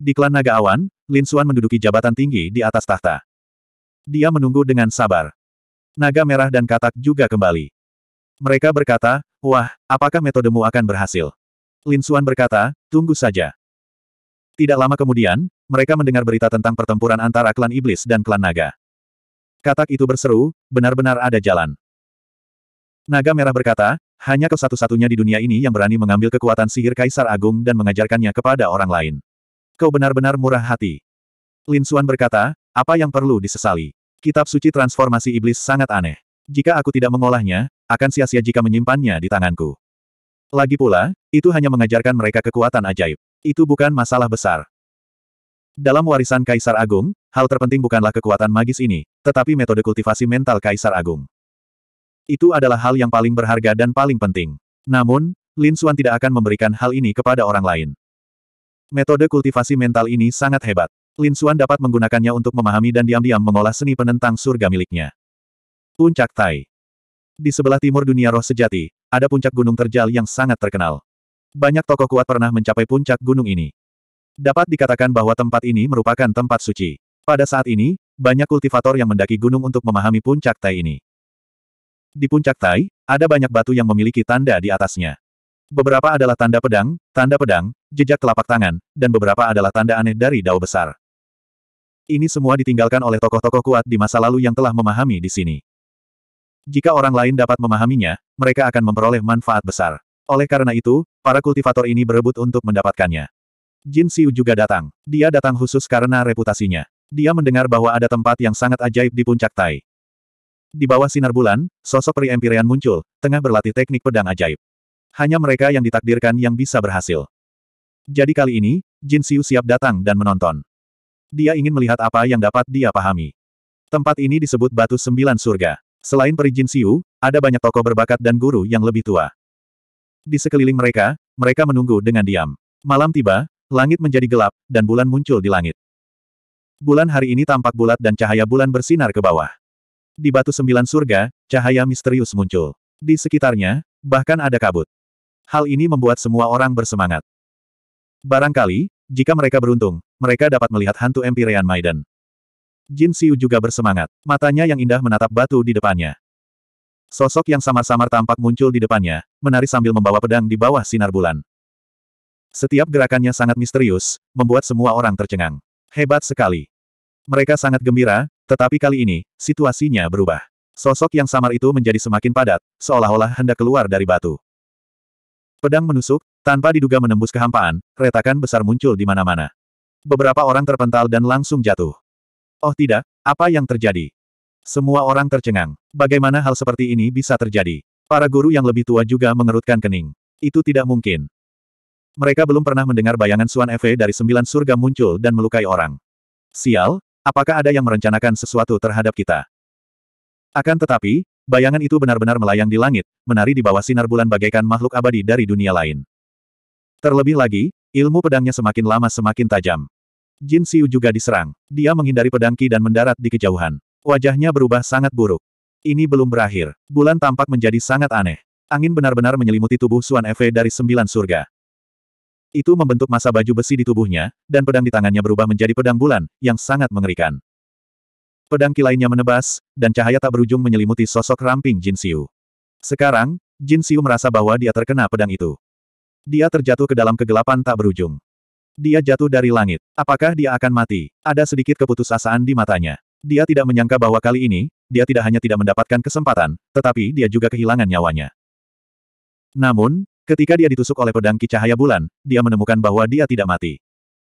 Di klan Naga Awan, Lin Suan menduduki jabatan tinggi di atas tahta. Dia menunggu dengan sabar. Naga Merah dan Katak juga kembali. Mereka berkata, wah, apakah metodemu akan berhasil? Lin Suan berkata, tunggu saja. Tidak lama kemudian, mereka mendengar berita tentang pertempuran antara klan Iblis dan klan Naga. Katak itu berseru, benar-benar ada jalan. Naga Merah berkata, hanya kau satu-satunya di dunia ini yang berani mengambil kekuatan sihir Kaisar Agung dan mengajarkannya kepada orang lain. Kau benar-benar murah hati. Lin Xuan berkata, apa yang perlu disesali? Kitab suci transformasi iblis sangat aneh. Jika aku tidak mengolahnya, akan sia-sia jika menyimpannya di tanganku. Lagi pula, itu hanya mengajarkan mereka kekuatan ajaib. Itu bukan masalah besar. Dalam warisan Kaisar Agung, hal terpenting bukanlah kekuatan magis ini, tetapi metode kultivasi mental Kaisar Agung. Itu adalah hal yang paling berharga dan paling penting. Namun, Lin Xuan tidak akan memberikan hal ini kepada orang lain. Metode kultivasi mental ini sangat hebat. Lin Xuan dapat menggunakannya untuk memahami dan diam-diam mengolah seni penentang surga miliknya. Puncak Tai Di sebelah timur dunia roh sejati, ada puncak gunung terjal yang sangat terkenal. Banyak tokoh kuat pernah mencapai puncak gunung ini. Dapat dikatakan bahwa tempat ini merupakan tempat suci. Pada saat ini, banyak kultivator yang mendaki gunung untuk memahami puncak Tai ini. Di puncak Tai, ada banyak batu yang memiliki tanda di atasnya. Beberapa adalah tanda pedang, tanda pedang, jejak telapak tangan, dan beberapa adalah tanda aneh dari dao besar. Ini semua ditinggalkan oleh tokoh-tokoh kuat di masa lalu yang telah memahami di sini. Jika orang lain dapat memahaminya, mereka akan memperoleh manfaat besar. Oleh karena itu, para kultivator ini berebut untuk mendapatkannya. Jin Siu juga datang. Dia datang khusus karena reputasinya. Dia mendengar bahwa ada tempat yang sangat ajaib di puncak Tai. Di bawah sinar bulan, sosok peri Empyrean muncul, tengah berlatih teknik pedang ajaib. Hanya mereka yang ditakdirkan yang bisa berhasil. Jadi kali ini, Jin Xiu siap datang dan menonton. Dia ingin melihat apa yang dapat dia pahami. Tempat ini disebut Batu Sembilan Surga. Selain peri Jin Xiu, ada banyak tokoh berbakat dan guru yang lebih tua. Di sekeliling mereka, mereka menunggu dengan diam. Malam tiba, langit menjadi gelap, dan bulan muncul di langit. Bulan hari ini tampak bulat dan cahaya bulan bersinar ke bawah. Di Batu Sembilan Surga, cahaya misterius muncul. Di sekitarnya, bahkan ada kabut. Hal ini membuat semua orang bersemangat. Barangkali, jika mereka beruntung, mereka dapat melihat hantu Empyrean Maiden. Jin Xiu juga bersemangat. Matanya yang indah menatap batu di depannya. Sosok yang samar-samar tampak muncul di depannya, menari sambil membawa pedang di bawah sinar bulan. Setiap gerakannya sangat misterius, membuat semua orang tercengang. Hebat sekali. Mereka sangat gembira, tetapi kali ini, situasinya berubah. Sosok yang samar itu menjadi semakin padat, seolah-olah hendak keluar dari batu. Pedang menusuk, tanpa diduga menembus kehampaan, retakan besar muncul di mana-mana. Beberapa orang terpental dan langsung jatuh. Oh tidak, apa yang terjadi? Semua orang tercengang. Bagaimana hal seperti ini bisa terjadi? Para guru yang lebih tua juga mengerutkan kening. Itu tidak mungkin. Mereka belum pernah mendengar bayangan Suan Efe dari sembilan surga muncul dan melukai orang. Sial, apakah ada yang merencanakan sesuatu terhadap kita? Akan tetapi, Bayangan itu benar-benar melayang di langit, menari di bawah sinar bulan bagaikan makhluk abadi dari dunia lain. Terlebih lagi, ilmu pedangnya semakin lama semakin tajam. Jin Siu juga diserang. Dia menghindari pedang Ki dan mendarat di kejauhan. Wajahnya berubah sangat buruk. Ini belum berakhir. Bulan tampak menjadi sangat aneh. Angin benar-benar menyelimuti tubuh Suan Efe dari sembilan surga. Itu membentuk masa baju besi di tubuhnya, dan pedang di tangannya berubah menjadi pedang bulan, yang sangat mengerikan. Pedang kilainya menebas, dan cahaya tak berujung menyelimuti sosok ramping Jin Xiu. Sekarang, Jin Xiu merasa bahwa dia terkena pedang itu. Dia terjatuh ke dalam kegelapan tak berujung. Dia jatuh dari langit. Apakah dia akan mati? Ada sedikit keputusasaan di matanya. Dia tidak menyangka bahwa kali ini, dia tidak hanya tidak mendapatkan kesempatan, tetapi dia juga kehilangan nyawanya. Namun, ketika dia ditusuk oleh pedang ki cahaya bulan, dia menemukan bahwa dia tidak mati.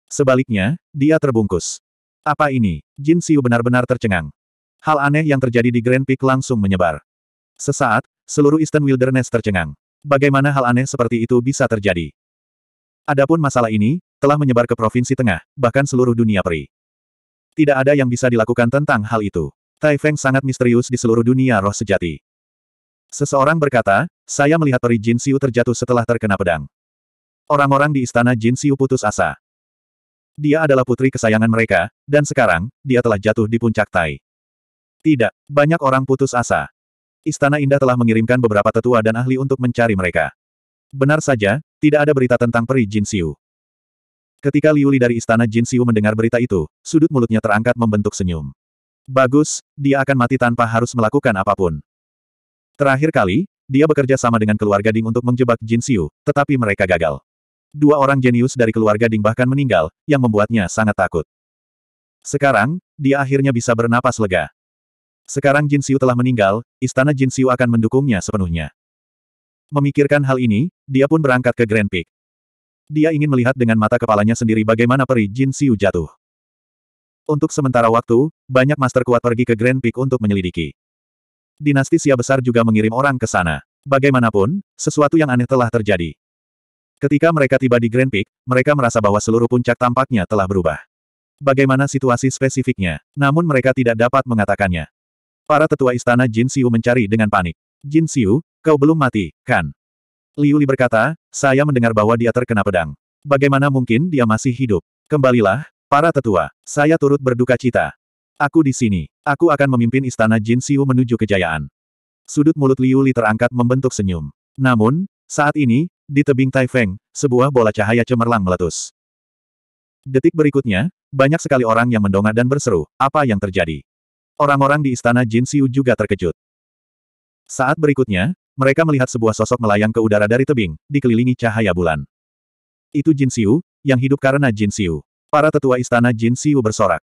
Sebaliknya, dia terbungkus. Apa ini? Jin Xiu benar-benar tercengang. Hal aneh yang terjadi di Grand Peak langsung menyebar. Sesaat, seluruh Eastern Wilderness tercengang. Bagaimana hal aneh seperti itu bisa terjadi? Adapun masalah ini, telah menyebar ke Provinsi Tengah, bahkan seluruh dunia peri. Tidak ada yang bisa dilakukan tentang hal itu. Tai Feng sangat misterius di seluruh dunia roh sejati. Seseorang berkata, saya melihat peri Jin Xiu terjatuh setelah terkena pedang. Orang-orang di istana Jin Xiu putus asa. Dia adalah putri kesayangan mereka, dan sekarang, dia telah jatuh di puncak tai. Tidak, banyak orang putus asa. Istana Indah telah mengirimkan beberapa tetua dan ahli untuk mencari mereka. Benar saja, tidak ada berita tentang peri Jin Xiu. Ketika Liu Li dari istana Jin Xiu mendengar berita itu, sudut mulutnya terangkat membentuk senyum. Bagus, dia akan mati tanpa harus melakukan apapun. Terakhir kali, dia bekerja sama dengan keluarga Ding untuk menjebak Jin Xiu, tetapi mereka gagal dua orang jenius dari keluarga Ding bahkan meninggal, yang membuatnya sangat takut. Sekarang, dia akhirnya bisa bernapas lega. Sekarang Jin Xiu telah meninggal, istana Jin Xiu akan mendukungnya sepenuhnya. Memikirkan hal ini, dia pun berangkat ke Grand Peak. Dia ingin melihat dengan mata kepalanya sendiri bagaimana peri Jin Xiu jatuh. Untuk sementara waktu, banyak master kuat pergi ke Grand Peak untuk menyelidiki. Dinasti Sia besar juga mengirim orang ke sana. Bagaimanapun, sesuatu yang aneh telah terjadi. Ketika mereka tiba di Grand Peak, mereka merasa bahwa seluruh puncak tampaknya telah berubah. Bagaimana situasi spesifiknya, namun mereka tidak dapat mengatakannya. Para tetua istana Jin Xiu mencari dengan panik. Jin Xiu, kau belum mati, kan? Liu Li berkata, saya mendengar bahwa dia terkena pedang. Bagaimana mungkin dia masih hidup? Kembalilah, para tetua, saya turut berduka cita. Aku di sini, aku akan memimpin istana Jin Xiu menuju kejayaan. Sudut mulut Liu Li terangkat membentuk senyum. Namun, saat ini, di tebing Taifeng, sebuah bola cahaya cemerlang meletus. Detik berikutnya, banyak sekali orang yang mendongak dan berseru, apa yang terjadi? Orang-orang di istana Jin Siu juga terkejut. Saat berikutnya, mereka melihat sebuah sosok melayang ke udara dari tebing, dikelilingi cahaya bulan. Itu Jin Siu, yang hidup karena Jin Siu. Para tetua istana Jin Siu bersorak.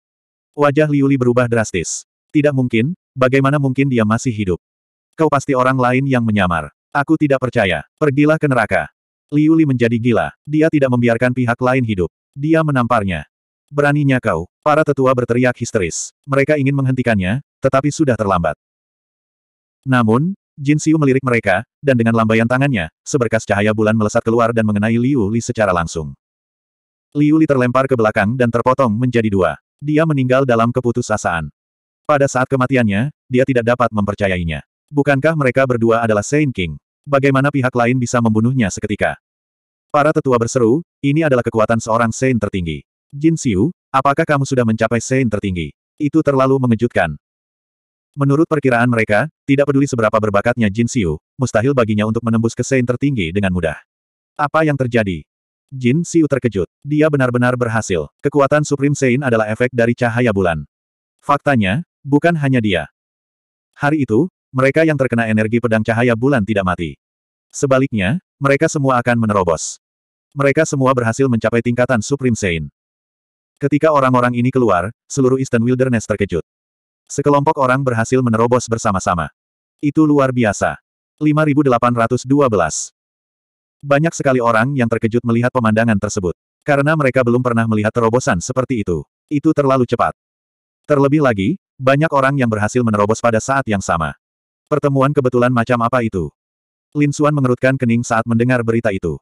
Wajah Liu Li berubah drastis. Tidak mungkin, bagaimana mungkin dia masih hidup? Kau pasti orang lain yang menyamar. Aku tidak percaya. Pergilah ke neraka. Liu Li menjadi gila. Dia tidak membiarkan pihak lain hidup. Dia menamparnya. Beraninya kau, para tetua berteriak histeris. Mereka ingin menghentikannya, tetapi sudah terlambat. Namun, Jin Xiu melirik mereka, dan dengan lambaian tangannya, seberkas cahaya bulan melesat keluar dan mengenai Liu Li secara langsung. Liu Li terlempar ke belakang dan terpotong menjadi dua. Dia meninggal dalam keputusasaan. Pada saat kematiannya, dia tidak dapat mempercayainya. Bukankah mereka berdua adalah Saint King? Bagaimana pihak lain bisa membunuhnya seketika? Para tetua berseru, ini adalah kekuatan seorang Sein tertinggi. Jin Xiu, apakah kamu sudah mencapai Sein tertinggi? Itu terlalu mengejutkan. Menurut perkiraan mereka, tidak peduli seberapa berbakatnya Jin Xiu, mustahil baginya untuk menembus ke Sein tertinggi dengan mudah. Apa yang terjadi? Jin Xiu terkejut. Dia benar-benar berhasil. Kekuatan Supreme Sein adalah efek dari cahaya bulan. Faktanya, bukan hanya dia. Hari itu, mereka yang terkena energi pedang cahaya bulan tidak mati. Sebaliknya, mereka semua akan menerobos. Mereka semua berhasil mencapai tingkatan Supreme Saint. Ketika orang-orang ini keluar, seluruh Eastern Wilderness terkejut. Sekelompok orang berhasil menerobos bersama-sama. Itu luar biasa. 5812. Banyak sekali orang yang terkejut melihat pemandangan tersebut. Karena mereka belum pernah melihat terobosan seperti itu. Itu terlalu cepat. Terlebih lagi, banyak orang yang berhasil menerobos pada saat yang sama. Pertemuan kebetulan macam apa itu? Lin Xuan mengerutkan kening saat mendengar berita itu.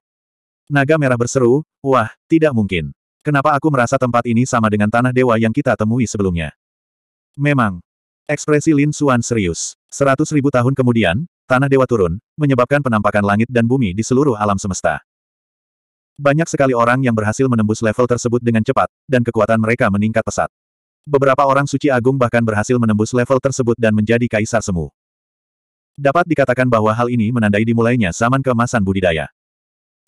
Naga merah berseru, wah, tidak mungkin. Kenapa aku merasa tempat ini sama dengan tanah dewa yang kita temui sebelumnya? Memang. Ekspresi Lin Xuan serius. Seratus ribu tahun kemudian, tanah dewa turun, menyebabkan penampakan langit dan bumi di seluruh alam semesta. Banyak sekali orang yang berhasil menembus level tersebut dengan cepat, dan kekuatan mereka meningkat pesat. Beberapa orang suci agung bahkan berhasil menembus level tersebut dan menjadi kaisar semu. Dapat dikatakan bahwa hal ini menandai dimulainya zaman keemasan budidaya.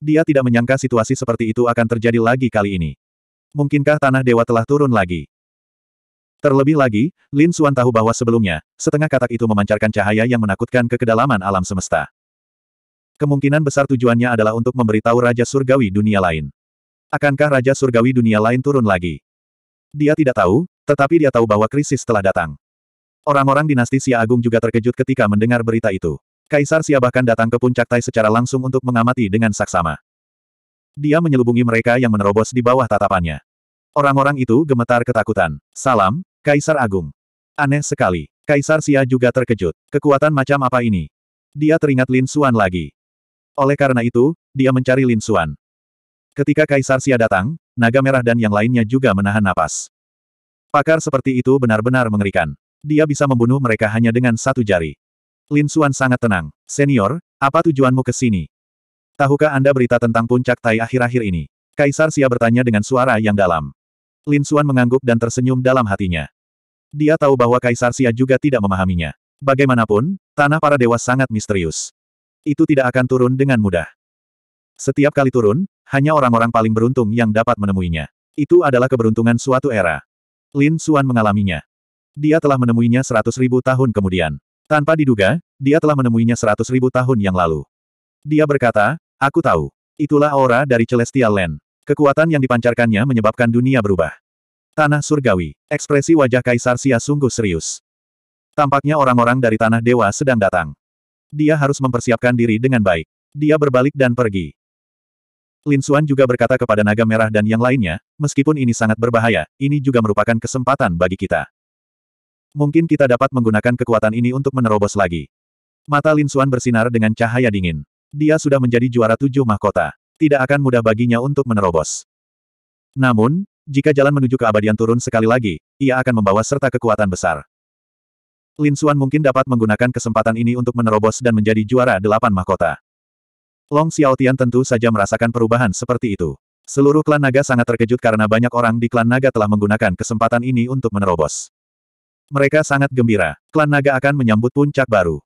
Dia tidak menyangka situasi seperti itu akan terjadi lagi kali ini. Mungkinkah tanah dewa telah turun lagi? Terlebih lagi, Lin Xuan tahu bahwa sebelumnya, setengah katak itu memancarkan cahaya yang menakutkan ke kedalaman alam semesta. Kemungkinan besar tujuannya adalah untuk memberitahu Raja Surgawi dunia lain. Akankah Raja Surgawi dunia lain turun lagi? Dia tidak tahu, tetapi dia tahu bahwa krisis telah datang. Orang-orang dinasti Xia Agung juga terkejut ketika mendengar berita itu. Kaisar Xia bahkan datang ke puncak Tai secara langsung untuk mengamati dengan saksama. Dia menyelubungi mereka yang menerobos di bawah tatapannya. Orang-orang itu gemetar ketakutan. Salam, Kaisar Agung. Aneh sekali. Kaisar Xia juga terkejut. Kekuatan macam apa ini? Dia teringat Lin Xuan lagi. Oleh karena itu, dia mencari Lin Xuan. Ketika Kaisar Xia datang, naga merah dan yang lainnya juga menahan napas. Pakar seperti itu benar-benar mengerikan dia bisa membunuh mereka hanya dengan satu jari. Lin Xuan sangat tenang. Senior, apa tujuanmu ke sini? Tahukah Anda berita tentang puncak Tai akhir-akhir ini? Kaisar Sia bertanya dengan suara yang dalam. Lin Xuan mengangguk dan tersenyum dalam hatinya. Dia tahu bahwa Kaisar Sia juga tidak memahaminya. Bagaimanapun, tanah para dewa sangat misterius. Itu tidak akan turun dengan mudah. Setiap kali turun, hanya orang-orang paling beruntung yang dapat menemuinya. Itu adalah keberuntungan suatu era. Lin Xuan mengalaminya. Dia telah menemuinya seratus ribu tahun kemudian. Tanpa diduga, dia telah menemuinya seratus ribu tahun yang lalu. Dia berkata, aku tahu. Itulah aura dari Celestial Land. Kekuatan yang dipancarkannya menyebabkan dunia berubah. Tanah surgawi. Ekspresi wajah Kaisar Sia sungguh serius. Tampaknya orang-orang dari tanah dewa sedang datang. Dia harus mempersiapkan diri dengan baik. Dia berbalik dan pergi. Lin Xuan juga berkata kepada naga merah dan yang lainnya, meskipun ini sangat berbahaya, ini juga merupakan kesempatan bagi kita. Mungkin kita dapat menggunakan kekuatan ini untuk menerobos lagi. Mata Lin Xuan bersinar dengan cahaya dingin. Dia sudah menjadi juara tujuh mahkota. Tidak akan mudah baginya untuk menerobos. Namun, jika jalan menuju keabadian turun sekali lagi, ia akan membawa serta kekuatan besar. Lin Xuan mungkin dapat menggunakan kesempatan ini untuk menerobos dan menjadi juara delapan mahkota. Long Xiaotian tentu saja merasakan perubahan seperti itu. Seluruh klan naga sangat terkejut karena banyak orang di klan naga telah menggunakan kesempatan ini untuk menerobos. Mereka sangat gembira. Klan Naga akan menyambut puncak baru.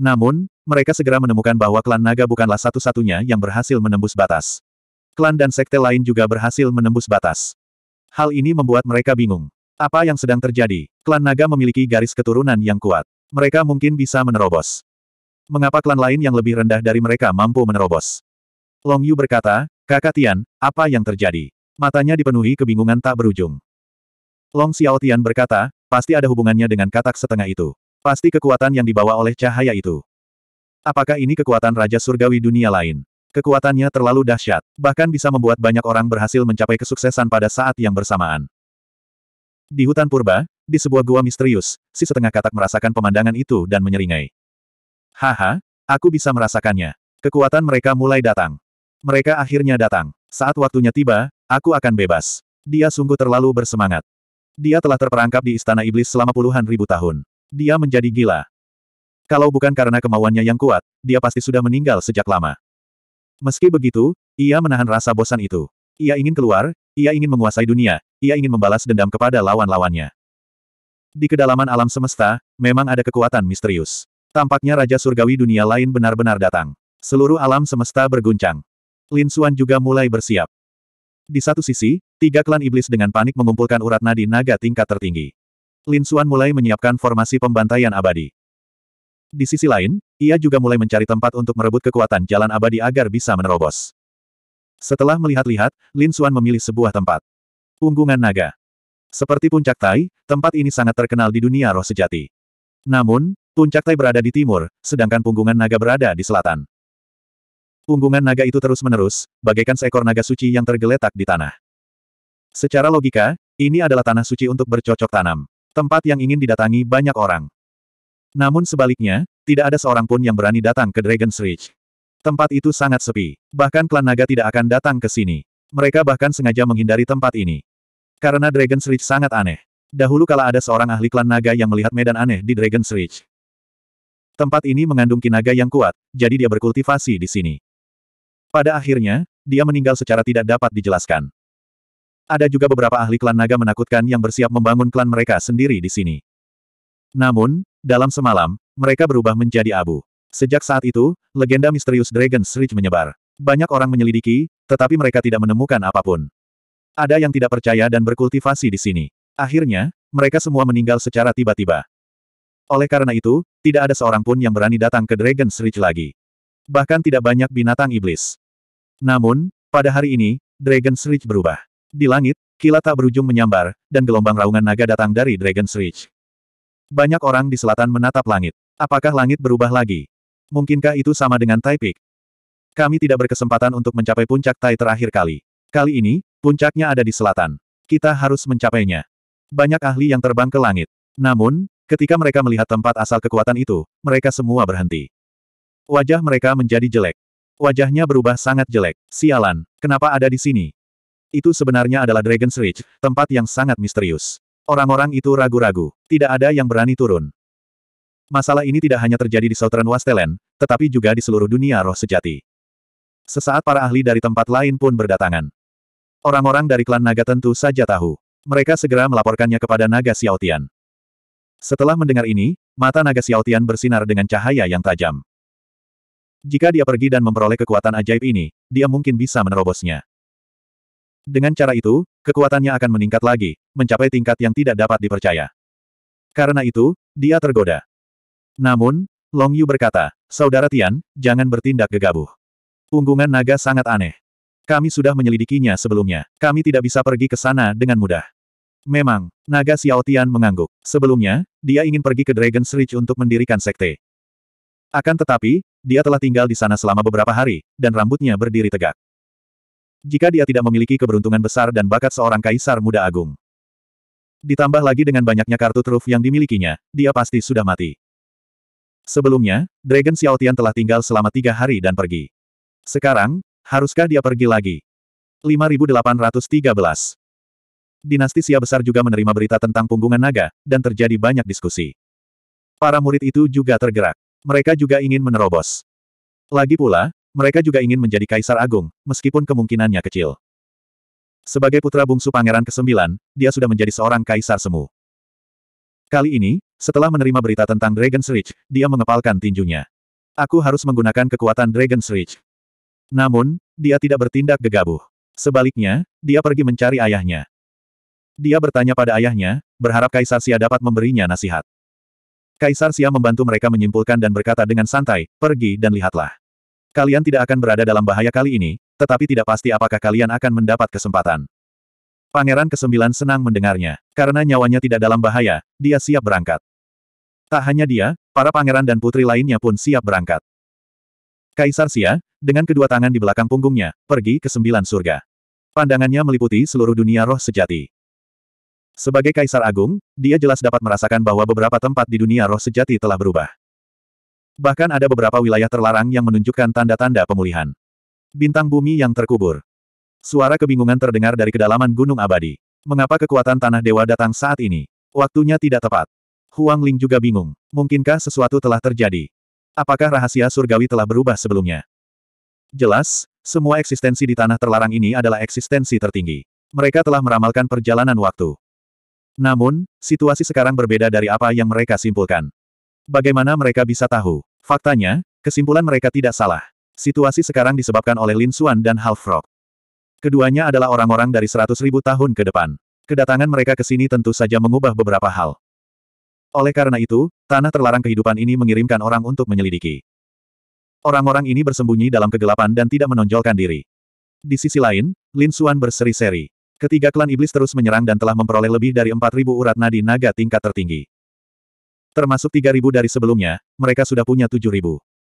Namun, mereka segera menemukan bahwa klan Naga bukanlah satu-satunya yang berhasil menembus batas. Klan dan sekte lain juga berhasil menembus batas. Hal ini membuat mereka bingung. Apa yang sedang terjadi? Klan Naga memiliki garis keturunan yang kuat. Mereka mungkin bisa menerobos. Mengapa klan lain yang lebih rendah dari mereka mampu menerobos? Long Yu berkata, Kakak Tian, apa yang terjadi? Matanya dipenuhi kebingungan tak berujung. Long Xiao Tian berkata, Pasti ada hubungannya dengan katak setengah itu. Pasti kekuatan yang dibawa oleh cahaya itu. Apakah ini kekuatan Raja Surgawi dunia lain? Kekuatannya terlalu dahsyat, bahkan bisa membuat banyak orang berhasil mencapai kesuksesan pada saat yang bersamaan. Di hutan purba, di sebuah gua misterius, si setengah katak merasakan pemandangan itu dan menyeringai. Haha, aku bisa merasakannya. Kekuatan mereka mulai datang. Mereka akhirnya datang. Saat waktunya tiba, aku akan bebas. Dia sungguh terlalu bersemangat. Dia telah terperangkap di istana iblis selama puluhan ribu tahun. Dia menjadi gila. Kalau bukan karena kemauannya yang kuat, dia pasti sudah meninggal sejak lama. Meski begitu, ia menahan rasa bosan itu. Ia ingin keluar, ia ingin menguasai dunia, ia ingin membalas dendam kepada lawan-lawannya. Di kedalaman alam semesta, memang ada kekuatan misterius. Tampaknya Raja Surgawi dunia lain benar-benar datang. Seluruh alam semesta berguncang. Lin Xuan juga mulai bersiap. Di satu sisi, Tiga klan iblis dengan panik mengumpulkan urat nadi naga tingkat tertinggi. Lin Xuan mulai menyiapkan formasi pembantaian abadi. Di sisi lain, ia juga mulai mencari tempat untuk merebut kekuatan jalan abadi agar bisa menerobos. Setelah melihat-lihat, Lin Xuan memilih sebuah tempat. Punggungan naga. Seperti puncak Tai, tempat ini sangat terkenal di dunia roh sejati. Namun, puncak Tai berada di timur, sedangkan punggungan naga berada di selatan. Punggungan naga itu terus-menerus, bagaikan seekor naga suci yang tergeletak di tanah. Secara logika, ini adalah tanah suci untuk bercocok tanam. Tempat yang ingin didatangi banyak orang. Namun sebaliknya, tidak ada seorang pun yang berani datang ke Dragon's Reach. Tempat itu sangat sepi. Bahkan klan naga tidak akan datang ke sini. Mereka bahkan sengaja menghindari tempat ini. Karena Dragon's Reach sangat aneh. Dahulu kala ada seorang ahli klan naga yang melihat medan aneh di Dragon's Reach. Tempat ini mengandung kinaga yang kuat, jadi dia berkultivasi di sini. Pada akhirnya, dia meninggal secara tidak dapat dijelaskan. Ada juga beberapa ahli klan naga menakutkan yang bersiap membangun klan mereka sendiri di sini. Namun, dalam semalam, mereka berubah menjadi abu. Sejak saat itu, legenda misterius Dragon's Ridge menyebar. Banyak orang menyelidiki, tetapi mereka tidak menemukan apapun. Ada yang tidak percaya dan berkultivasi di sini. Akhirnya, mereka semua meninggal secara tiba-tiba. Oleh karena itu, tidak ada seorang pun yang berani datang ke Dragon's Ridge lagi. Bahkan tidak banyak binatang iblis. Namun, pada hari ini, Dragon's Ridge berubah. Di langit, kilat tak berujung menyambar, dan gelombang raungan naga datang dari Dragon's Reach. Banyak orang di selatan menatap langit. Apakah langit berubah lagi? Mungkinkah itu sama dengan Taipik? Kami tidak berkesempatan untuk mencapai puncak Tai terakhir kali. Kali ini, puncaknya ada di selatan. Kita harus mencapainya. Banyak ahli yang terbang ke langit. Namun, ketika mereka melihat tempat asal kekuatan itu, mereka semua berhenti. Wajah mereka menjadi jelek. Wajahnya berubah sangat jelek. Sialan, kenapa ada di sini? itu sebenarnya adalah Dragon's Reach, tempat yang sangat misterius. Orang-orang itu ragu-ragu. Tidak ada yang berani turun. Masalah ini tidak hanya terjadi di Southern Wasteland, tetapi juga di seluruh dunia roh sejati. Sesaat para ahli dari tempat lain pun berdatangan. Orang-orang dari klan naga tentu saja tahu. Mereka segera melaporkannya kepada naga Xiaotian. Setelah mendengar ini, mata naga Xiaotian bersinar dengan cahaya yang tajam. Jika dia pergi dan memperoleh kekuatan ajaib ini, dia mungkin bisa menerobosnya. Dengan cara itu, kekuatannya akan meningkat lagi, mencapai tingkat yang tidak dapat dipercaya. Karena itu, dia tergoda. Namun, Long Yu berkata, Saudara Tian, jangan bertindak gegabah. Punggungan naga sangat aneh. Kami sudah menyelidikinya sebelumnya. Kami tidak bisa pergi ke sana dengan mudah. Memang, naga Xiao Tian mengangguk. Sebelumnya, dia ingin pergi ke Dragon Ridge untuk mendirikan sekte. Akan tetapi, dia telah tinggal di sana selama beberapa hari, dan rambutnya berdiri tegak. Jika dia tidak memiliki keberuntungan besar dan bakat seorang kaisar muda agung. Ditambah lagi dengan banyaknya kartu truf yang dimilikinya, dia pasti sudah mati. Sebelumnya, Dragon Xiaotian telah tinggal selama tiga hari dan pergi. Sekarang, haruskah dia pergi lagi? 5813 Dinasti Xia besar juga menerima berita tentang punggungan naga, dan terjadi banyak diskusi. Para murid itu juga tergerak. Mereka juga ingin menerobos. Lagi pula, mereka juga ingin menjadi kaisar agung, meskipun kemungkinannya kecil. Sebagai putra bungsu pangeran ke-9, dia sudah menjadi seorang kaisar semu. Kali ini, setelah menerima berita tentang Dragon Reach, dia mengepalkan tinjunya. Aku harus menggunakan kekuatan Dragon Reach. Namun, dia tidak bertindak gegabah. Sebaliknya, dia pergi mencari ayahnya. Dia bertanya pada ayahnya, berharap Kaisar Xia dapat memberinya nasihat. Kaisar Xia membantu mereka menyimpulkan dan berkata dengan santai, pergi dan lihatlah. Kalian tidak akan berada dalam bahaya kali ini, tetapi tidak pasti apakah kalian akan mendapat kesempatan. Pangeran Kesembilan senang mendengarnya. Karena nyawanya tidak dalam bahaya, dia siap berangkat. Tak hanya dia, para pangeran dan putri lainnya pun siap berangkat. Kaisar Sia, dengan kedua tangan di belakang punggungnya, pergi ke sembilan surga. Pandangannya meliputi seluruh dunia roh sejati. Sebagai Kaisar Agung, dia jelas dapat merasakan bahwa beberapa tempat di dunia roh sejati telah berubah. Bahkan ada beberapa wilayah terlarang yang menunjukkan tanda-tanda pemulihan. Bintang bumi yang terkubur. Suara kebingungan terdengar dari kedalaman Gunung Abadi. Mengapa kekuatan tanah dewa datang saat ini? Waktunya tidak tepat. Huang Ling juga bingung. Mungkinkah sesuatu telah terjadi? Apakah rahasia surgawi telah berubah sebelumnya? Jelas, semua eksistensi di tanah terlarang ini adalah eksistensi tertinggi. Mereka telah meramalkan perjalanan waktu. Namun, situasi sekarang berbeda dari apa yang mereka simpulkan. Bagaimana mereka bisa tahu? Faktanya, kesimpulan mereka tidak salah. Situasi sekarang disebabkan oleh Lin Xuan dan Half Frog. Keduanya adalah orang-orang dari seratus ribu tahun ke depan. Kedatangan mereka ke sini tentu saja mengubah beberapa hal. Oleh karena itu, tanah terlarang kehidupan ini mengirimkan orang untuk menyelidiki. Orang-orang ini bersembunyi dalam kegelapan dan tidak menonjolkan diri. Di sisi lain, Lin Xuan berseri-seri. Ketiga klan iblis terus menyerang dan telah memperoleh lebih dari empat ribu urat nadi naga tingkat tertinggi termasuk 3.000 dari sebelumnya, mereka sudah punya 7.000.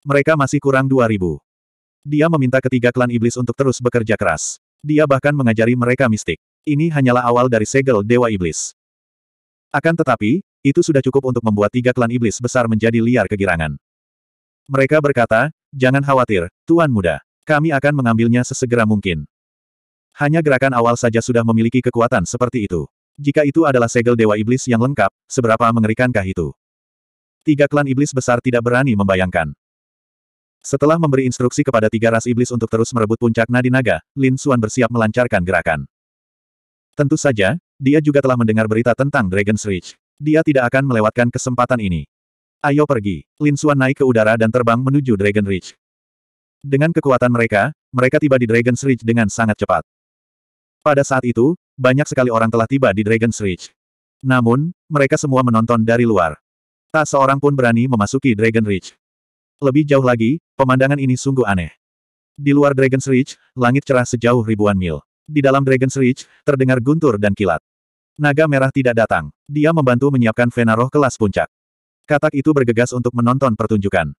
Mereka masih kurang 2.000. Dia meminta ketiga klan iblis untuk terus bekerja keras. Dia bahkan mengajari mereka mistik. Ini hanyalah awal dari segel Dewa Iblis. Akan tetapi, itu sudah cukup untuk membuat tiga klan iblis besar menjadi liar kegirangan. Mereka berkata, jangan khawatir, Tuan Muda. Kami akan mengambilnya sesegera mungkin. Hanya gerakan awal saja sudah memiliki kekuatan seperti itu. Jika itu adalah segel Dewa Iblis yang lengkap, seberapa mengerikankah itu? Tiga klan iblis besar tidak berani membayangkan. Setelah memberi instruksi kepada tiga ras iblis untuk terus merebut puncak nadi naga, Lin Xuan bersiap melancarkan gerakan. Tentu saja, dia juga telah mendengar berita tentang Dragon's Reach. Dia tidak akan melewatkan kesempatan ini. Ayo pergi. Lin Xuan naik ke udara dan terbang menuju Dragon Reach. Dengan kekuatan mereka, mereka tiba di Dragon Reach dengan sangat cepat. Pada saat itu, banyak sekali orang telah tiba di Dragon Reach. Namun, mereka semua menonton dari luar. Tak seorang pun berani memasuki Dragon Reach. Lebih jauh lagi, pemandangan ini sungguh aneh. Di luar Dragon's Reach, langit cerah sejauh ribuan mil. Di dalam Dragon's Reach, terdengar guntur dan kilat. Naga merah tidak datang. Dia membantu menyiapkan Venaroh kelas puncak. Katak itu bergegas untuk menonton pertunjukan.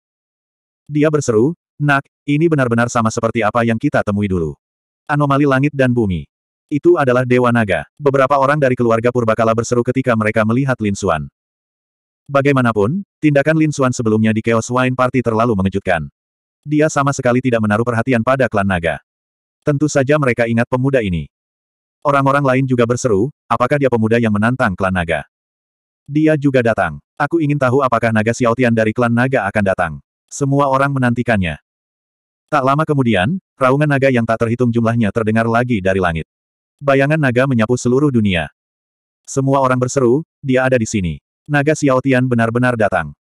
Dia berseru, Nak, ini benar-benar sama seperti apa yang kita temui dulu. Anomali langit dan bumi. Itu adalah Dewa Naga. Beberapa orang dari keluarga Purbakala berseru ketika mereka melihat Lin Xuan. Bagaimanapun, tindakan Lin Xuan sebelumnya di Chaos Wine Party terlalu mengejutkan. Dia sama sekali tidak menaruh perhatian pada klan naga. Tentu saja mereka ingat pemuda ini. Orang-orang lain juga berseru, apakah dia pemuda yang menantang klan naga. Dia juga datang. Aku ingin tahu apakah naga Xiaotian dari klan naga akan datang. Semua orang menantikannya. Tak lama kemudian, raungan naga yang tak terhitung jumlahnya terdengar lagi dari langit. Bayangan naga menyapu seluruh dunia. Semua orang berseru, dia ada di sini. Naga Xiaotian benar-benar datang.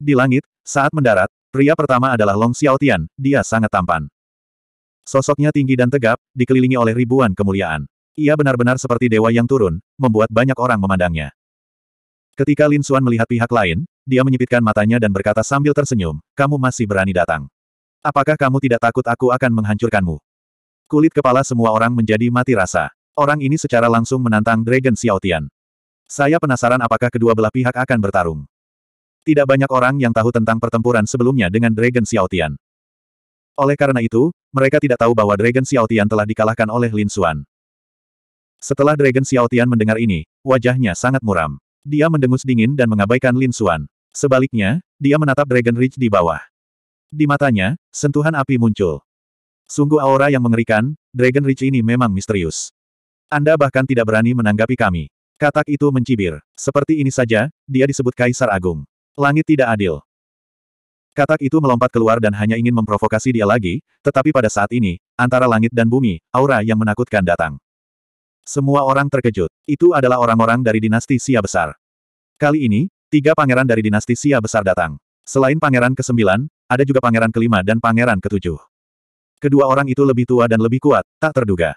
Di langit, saat mendarat, pria pertama adalah Long Xiaotian, dia sangat tampan. Sosoknya tinggi dan tegap, dikelilingi oleh ribuan kemuliaan. Ia benar-benar seperti dewa yang turun, membuat banyak orang memandangnya. Ketika Lin Xuan melihat pihak lain, dia menyipitkan matanya dan berkata sambil tersenyum, kamu masih berani datang. Apakah kamu tidak takut aku akan menghancurkanmu? Kulit kepala semua orang menjadi mati rasa. Orang ini secara langsung menantang Dragon Xiaotian. Saya penasaran apakah kedua belah pihak akan bertarung. Tidak banyak orang yang tahu tentang pertempuran sebelumnya dengan Dragon Xiaotian. Oleh karena itu, mereka tidak tahu bahwa Dragon Xiaotian telah dikalahkan oleh Lin Xuan. Setelah Dragon Xiaotian mendengar ini, wajahnya sangat muram. Dia mendengus dingin dan mengabaikan Lin Xuan. Sebaliknya, dia menatap Dragon Ridge di bawah. Di matanya, sentuhan api muncul. Sungguh aura yang mengerikan, Dragon Ridge ini memang misterius. Anda bahkan tidak berani menanggapi kami. Katak itu mencibir. Seperti ini saja, dia disebut Kaisar Agung. Langit tidak adil. Katak itu melompat keluar dan hanya ingin memprovokasi dia lagi, tetapi pada saat ini, antara langit dan bumi, aura yang menakutkan datang. Semua orang terkejut. Itu adalah orang-orang dari dinasti Sia Besar. Kali ini, tiga pangeran dari dinasti Sia Besar datang. Selain pangeran ke-9, ada juga pangeran kelima dan pangeran ketujuh. Kedua orang itu lebih tua dan lebih kuat, tak terduga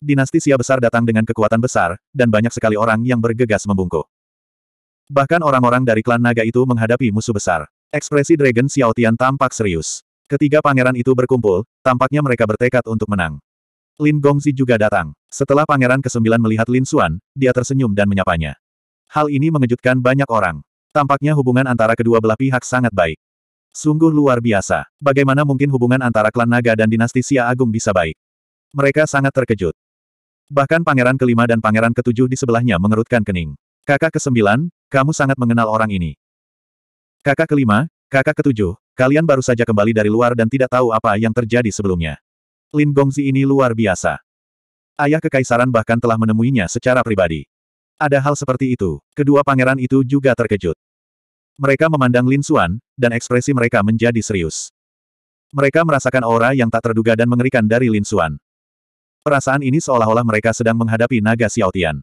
dinasti Sia besar datang dengan kekuatan besar, dan banyak sekali orang yang bergegas membungkuk. Bahkan orang-orang dari klan naga itu menghadapi musuh besar. Ekspresi Dragon Xiaotian tampak serius. Ketiga pangeran itu berkumpul, tampaknya mereka bertekad untuk menang. Lin Gongzi juga datang. Setelah pangeran kesembilan melihat Lin Xuan, dia tersenyum dan menyapanya. Hal ini mengejutkan banyak orang. Tampaknya hubungan antara kedua belah pihak sangat baik. Sungguh luar biasa. Bagaimana mungkin hubungan antara klan naga dan dinasti Xia Agung bisa baik? Mereka sangat terkejut. Bahkan pangeran kelima dan pangeran ketujuh di sebelahnya mengerutkan kening. Kakak kesembilan, kamu sangat mengenal orang ini. Kakak kelima, kakak ketujuh, kalian baru saja kembali dari luar dan tidak tahu apa yang terjadi sebelumnya. Lin Gongzi ini luar biasa. Ayah kekaisaran bahkan telah menemuinya secara pribadi. Ada hal seperti itu, kedua pangeran itu juga terkejut. Mereka memandang Lin Xuan, dan ekspresi mereka menjadi serius. Mereka merasakan aura yang tak terduga dan mengerikan dari Lin Xuan. Perasaan ini seolah-olah mereka sedang menghadapi naga Xiaotian.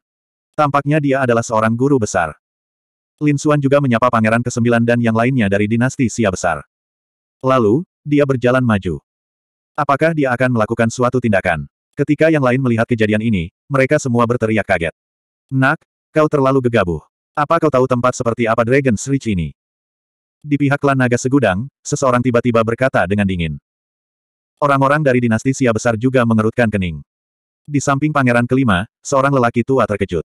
Tampaknya dia adalah seorang guru besar. Lin Xuan juga menyapa Pangeran ke-9 dan yang lainnya dari dinasti Xia besar. Lalu, dia berjalan maju. Apakah dia akan melakukan suatu tindakan? Ketika yang lain melihat kejadian ini, mereka semua berteriak kaget. Nak, kau terlalu gegabah. Apa kau tahu tempat seperti apa Dragon Reach ini? Di pihak klan naga segudang, seseorang tiba-tiba berkata dengan dingin. Orang-orang dari dinasti Xia besar juga mengerutkan kening. Di samping pangeran kelima, seorang lelaki tua terkejut.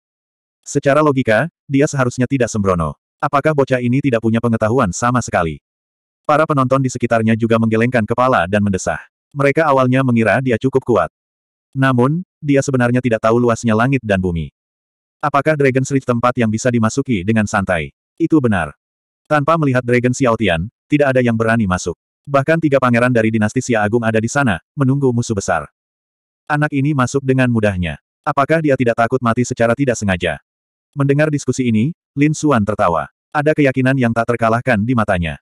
Secara logika, dia seharusnya tidak sembrono. Apakah bocah ini tidak punya pengetahuan sama sekali? Para penonton di sekitarnya juga menggelengkan kepala dan mendesah. Mereka awalnya mengira dia cukup kuat. Namun, dia sebenarnya tidak tahu luasnya langit dan bumi. Apakah Dragon Street tempat yang bisa dimasuki dengan santai? Itu benar. Tanpa melihat Dragon Xiaotian, tidak ada yang berani masuk. Bahkan tiga pangeran dari dinasti Xia Agung ada di sana, menunggu musuh besar. Anak ini masuk dengan mudahnya. Apakah dia tidak takut mati secara tidak sengaja? Mendengar diskusi ini, Lin Xuan tertawa. Ada keyakinan yang tak terkalahkan di matanya.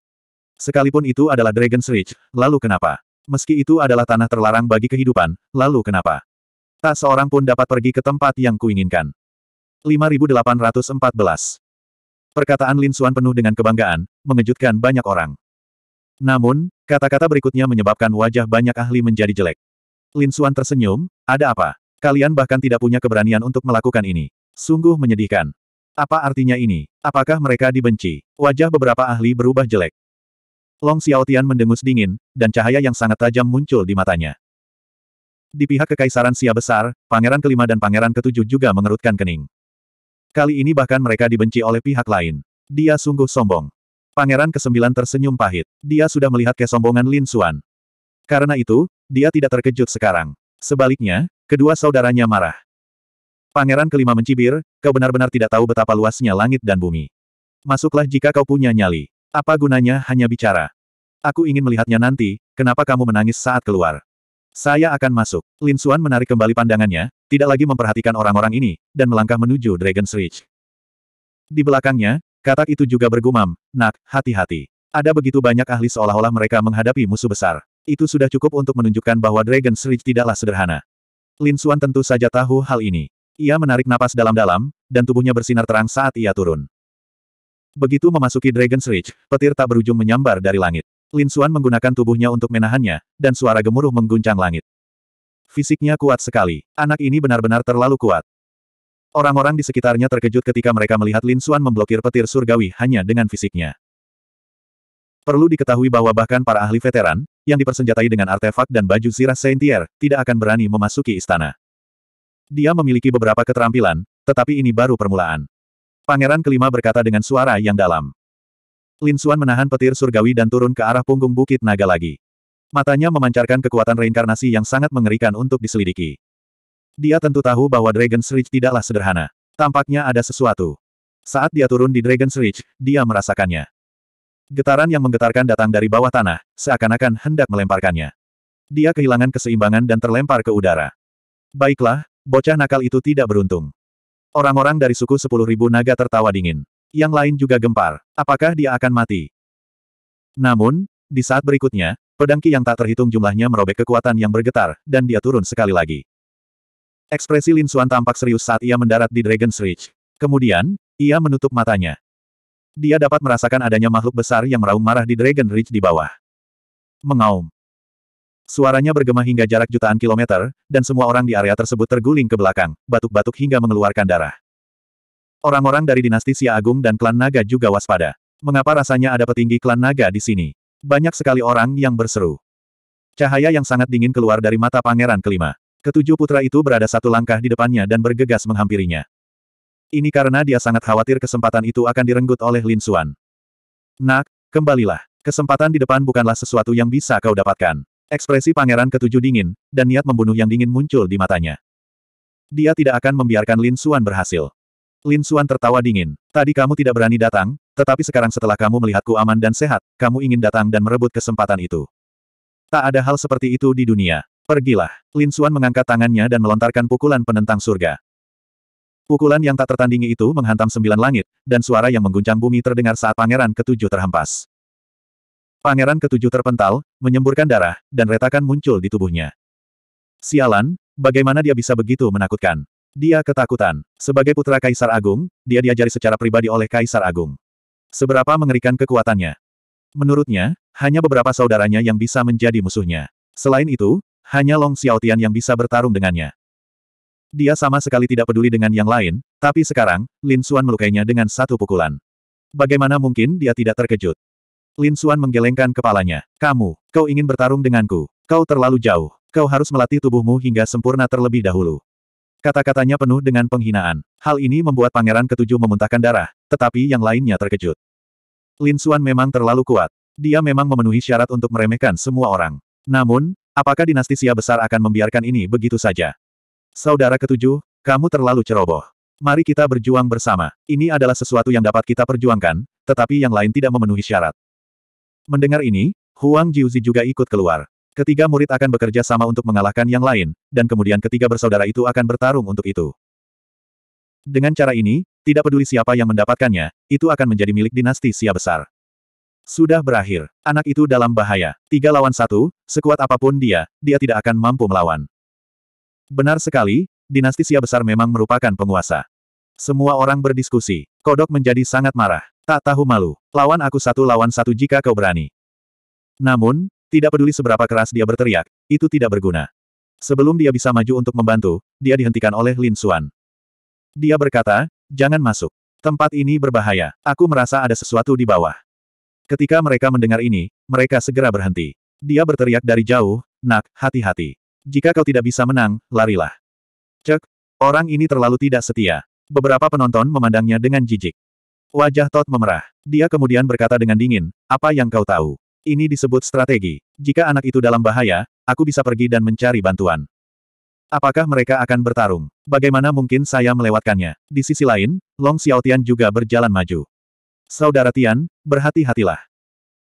Sekalipun itu adalah Dragon's Reach, lalu kenapa? Meski itu adalah tanah terlarang bagi kehidupan, lalu kenapa? Tak seorang pun dapat pergi ke tempat yang kuinginkan. 5814 Perkataan Lin Xuan penuh dengan kebanggaan, mengejutkan banyak orang. Namun, kata-kata berikutnya menyebabkan wajah banyak ahli menjadi jelek. Lin Xuan tersenyum, ada apa? Kalian bahkan tidak punya keberanian untuk melakukan ini. Sungguh menyedihkan. Apa artinya ini? Apakah mereka dibenci? Wajah beberapa ahli berubah jelek. Long Xiaotian mendengus dingin, dan cahaya yang sangat tajam muncul di matanya. Di pihak Kekaisaran Sia Besar, Pangeran Kelima dan Pangeran Ketujuh juga mengerutkan kening. Kali ini bahkan mereka dibenci oleh pihak lain. Dia sungguh sombong. Pangeran Kesembilan tersenyum pahit. Dia sudah melihat kesombongan Lin Xuan. Karena itu, dia tidak terkejut sekarang. Sebaliknya, kedua saudaranya marah. Pangeran kelima mencibir, kau benar-benar tidak tahu betapa luasnya langit dan bumi. Masuklah jika kau punya nyali. Apa gunanya hanya bicara? Aku ingin melihatnya nanti, kenapa kamu menangis saat keluar? Saya akan masuk. Lin Xuan menarik kembali pandangannya, tidak lagi memperhatikan orang-orang ini, dan melangkah menuju Dragon's Reach. Di belakangnya, katak itu juga bergumam, nak, hati-hati. Ada begitu banyak ahli seolah-olah mereka menghadapi musuh besar. Itu sudah cukup untuk menunjukkan bahwa Dragon Ridge tidaklah sederhana. Lin Xuan tentu saja tahu hal ini. Ia menarik napas dalam-dalam, dan tubuhnya bersinar terang saat ia turun. Begitu memasuki Dragon Ridge, petir tak berujung menyambar dari langit. Lin Xuan menggunakan tubuhnya untuk menahannya, dan suara gemuruh mengguncang langit. Fisiknya kuat sekali. Anak ini benar-benar terlalu kuat. Orang-orang di sekitarnya terkejut ketika mereka melihat Lin Xuan memblokir petir surgawi hanya dengan fisiknya. Perlu diketahui bahwa bahkan para ahli veteran, yang dipersenjatai dengan artefak dan baju Zirah Saintier, tidak akan berani memasuki istana. Dia memiliki beberapa keterampilan, tetapi ini baru permulaan. Pangeran kelima berkata dengan suara yang dalam. Lin Xuan menahan petir surgawi dan turun ke arah punggung bukit naga lagi. Matanya memancarkan kekuatan reinkarnasi yang sangat mengerikan untuk diselidiki. Dia tentu tahu bahwa Dragon Reach tidaklah sederhana. Tampaknya ada sesuatu. Saat dia turun di Dragon Reach, dia merasakannya. Getaran yang menggetarkan datang dari bawah tanah, seakan-akan hendak melemparkannya. Dia kehilangan keseimbangan dan terlempar ke udara. Baiklah, bocah nakal itu tidak beruntung. Orang-orang dari suku sepuluh ribu naga tertawa dingin. Yang lain juga gempar. Apakah dia akan mati? Namun, di saat berikutnya, pedangki yang tak terhitung jumlahnya merobek kekuatan yang bergetar, dan dia turun sekali lagi. Ekspresi Lin Xuan tampak serius saat ia mendarat di Dragon's Reach. Kemudian, ia menutup matanya. Dia dapat merasakan adanya makhluk besar yang meraung marah di Dragon Ridge di bawah. Mengaum. Suaranya bergema hingga jarak jutaan kilometer, dan semua orang di area tersebut terguling ke belakang, batuk-batuk hingga mengeluarkan darah. Orang-orang dari dinasti Sia Agung dan klan Naga juga waspada. Mengapa rasanya ada petinggi klan Naga di sini? Banyak sekali orang yang berseru. Cahaya yang sangat dingin keluar dari mata pangeran kelima. Ketujuh putra itu berada satu langkah di depannya dan bergegas menghampirinya. Ini karena dia sangat khawatir kesempatan itu akan direnggut oleh Lin Xuan. Nak, kembalilah. Kesempatan di depan bukanlah sesuatu yang bisa kau dapatkan. Ekspresi pangeran ketujuh dingin, dan niat membunuh yang dingin muncul di matanya. Dia tidak akan membiarkan Lin Xuan berhasil. Lin Xuan tertawa dingin. Tadi kamu tidak berani datang, tetapi sekarang setelah kamu melihatku aman dan sehat, kamu ingin datang dan merebut kesempatan itu. Tak ada hal seperti itu di dunia. Pergilah. Lin Xuan mengangkat tangannya dan melontarkan pukulan penentang surga. Pukulan yang tak tertandingi itu menghantam sembilan langit, dan suara yang mengguncang bumi terdengar saat pangeran ketujuh terhempas. Pangeran ketujuh terpental, menyemburkan darah, dan retakan muncul di tubuhnya. Sialan, bagaimana dia bisa begitu menakutkan? Dia ketakutan. Sebagai putra Kaisar Agung, dia diajari secara pribadi oleh Kaisar Agung. Seberapa mengerikan kekuatannya. Menurutnya, hanya beberapa saudaranya yang bisa menjadi musuhnya. Selain itu, hanya Long Xiaotian yang bisa bertarung dengannya. Dia sama sekali tidak peduli dengan yang lain, tapi sekarang, Lin Xuan melukainya dengan satu pukulan. Bagaimana mungkin dia tidak terkejut? Lin Xuan menggelengkan kepalanya. Kamu, kau ingin bertarung denganku. Kau terlalu jauh. Kau harus melatih tubuhmu hingga sempurna terlebih dahulu. Kata-katanya penuh dengan penghinaan. Hal ini membuat pangeran ketujuh memuntahkan darah, tetapi yang lainnya terkejut. Lin Xuan memang terlalu kuat. Dia memang memenuhi syarat untuk meremehkan semua orang. Namun, apakah dinasti Sia besar akan membiarkan ini begitu saja? Saudara ketujuh, kamu terlalu ceroboh. Mari kita berjuang bersama. Ini adalah sesuatu yang dapat kita perjuangkan, tetapi yang lain tidak memenuhi syarat. Mendengar ini, Huang Jiuzi juga ikut keluar. Ketiga murid akan bekerja sama untuk mengalahkan yang lain, dan kemudian ketiga bersaudara itu akan bertarung untuk itu. Dengan cara ini, tidak peduli siapa yang mendapatkannya, itu akan menjadi milik dinasti Xia besar. Sudah berakhir. Anak itu dalam bahaya. Tiga lawan satu, sekuat apapun dia, dia tidak akan mampu melawan. Benar sekali, dinasti Sia besar memang merupakan penguasa. Semua orang berdiskusi. Kodok menjadi sangat marah. Tak tahu malu. Lawan aku satu lawan satu jika kau berani. Namun, tidak peduli seberapa keras dia berteriak, itu tidak berguna. Sebelum dia bisa maju untuk membantu, dia dihentikan oleh Lin Xuan. Dia berkata, jangan masuk. Tempat ini berbahaya. Aku merasa ada sesuatu di bawah. Ketika mereka mendengar ini, mereka segera berhenti. Dia berteriak dari jauh, nak, hati-hati. Jika kau tidak bisa menang, larilah. Cek, orang ini terlalu tidak setia. Beberapa penonton memandangnya dengan jijik. Wajah Todd memerah. Dia kemudian berkata dengan dingin, apa yang kau tahu? Ini disebut strategi. Jika anak itu dalam bahaya, aku bisa pergi dan mencari bantuan. Apakah mereka akan bertarung? Bagaimana mungkin saya melewatkannya? Di sisi lain, Long Xiaotian juga berjalan maju. Saudara Tian, berhati-hatilah.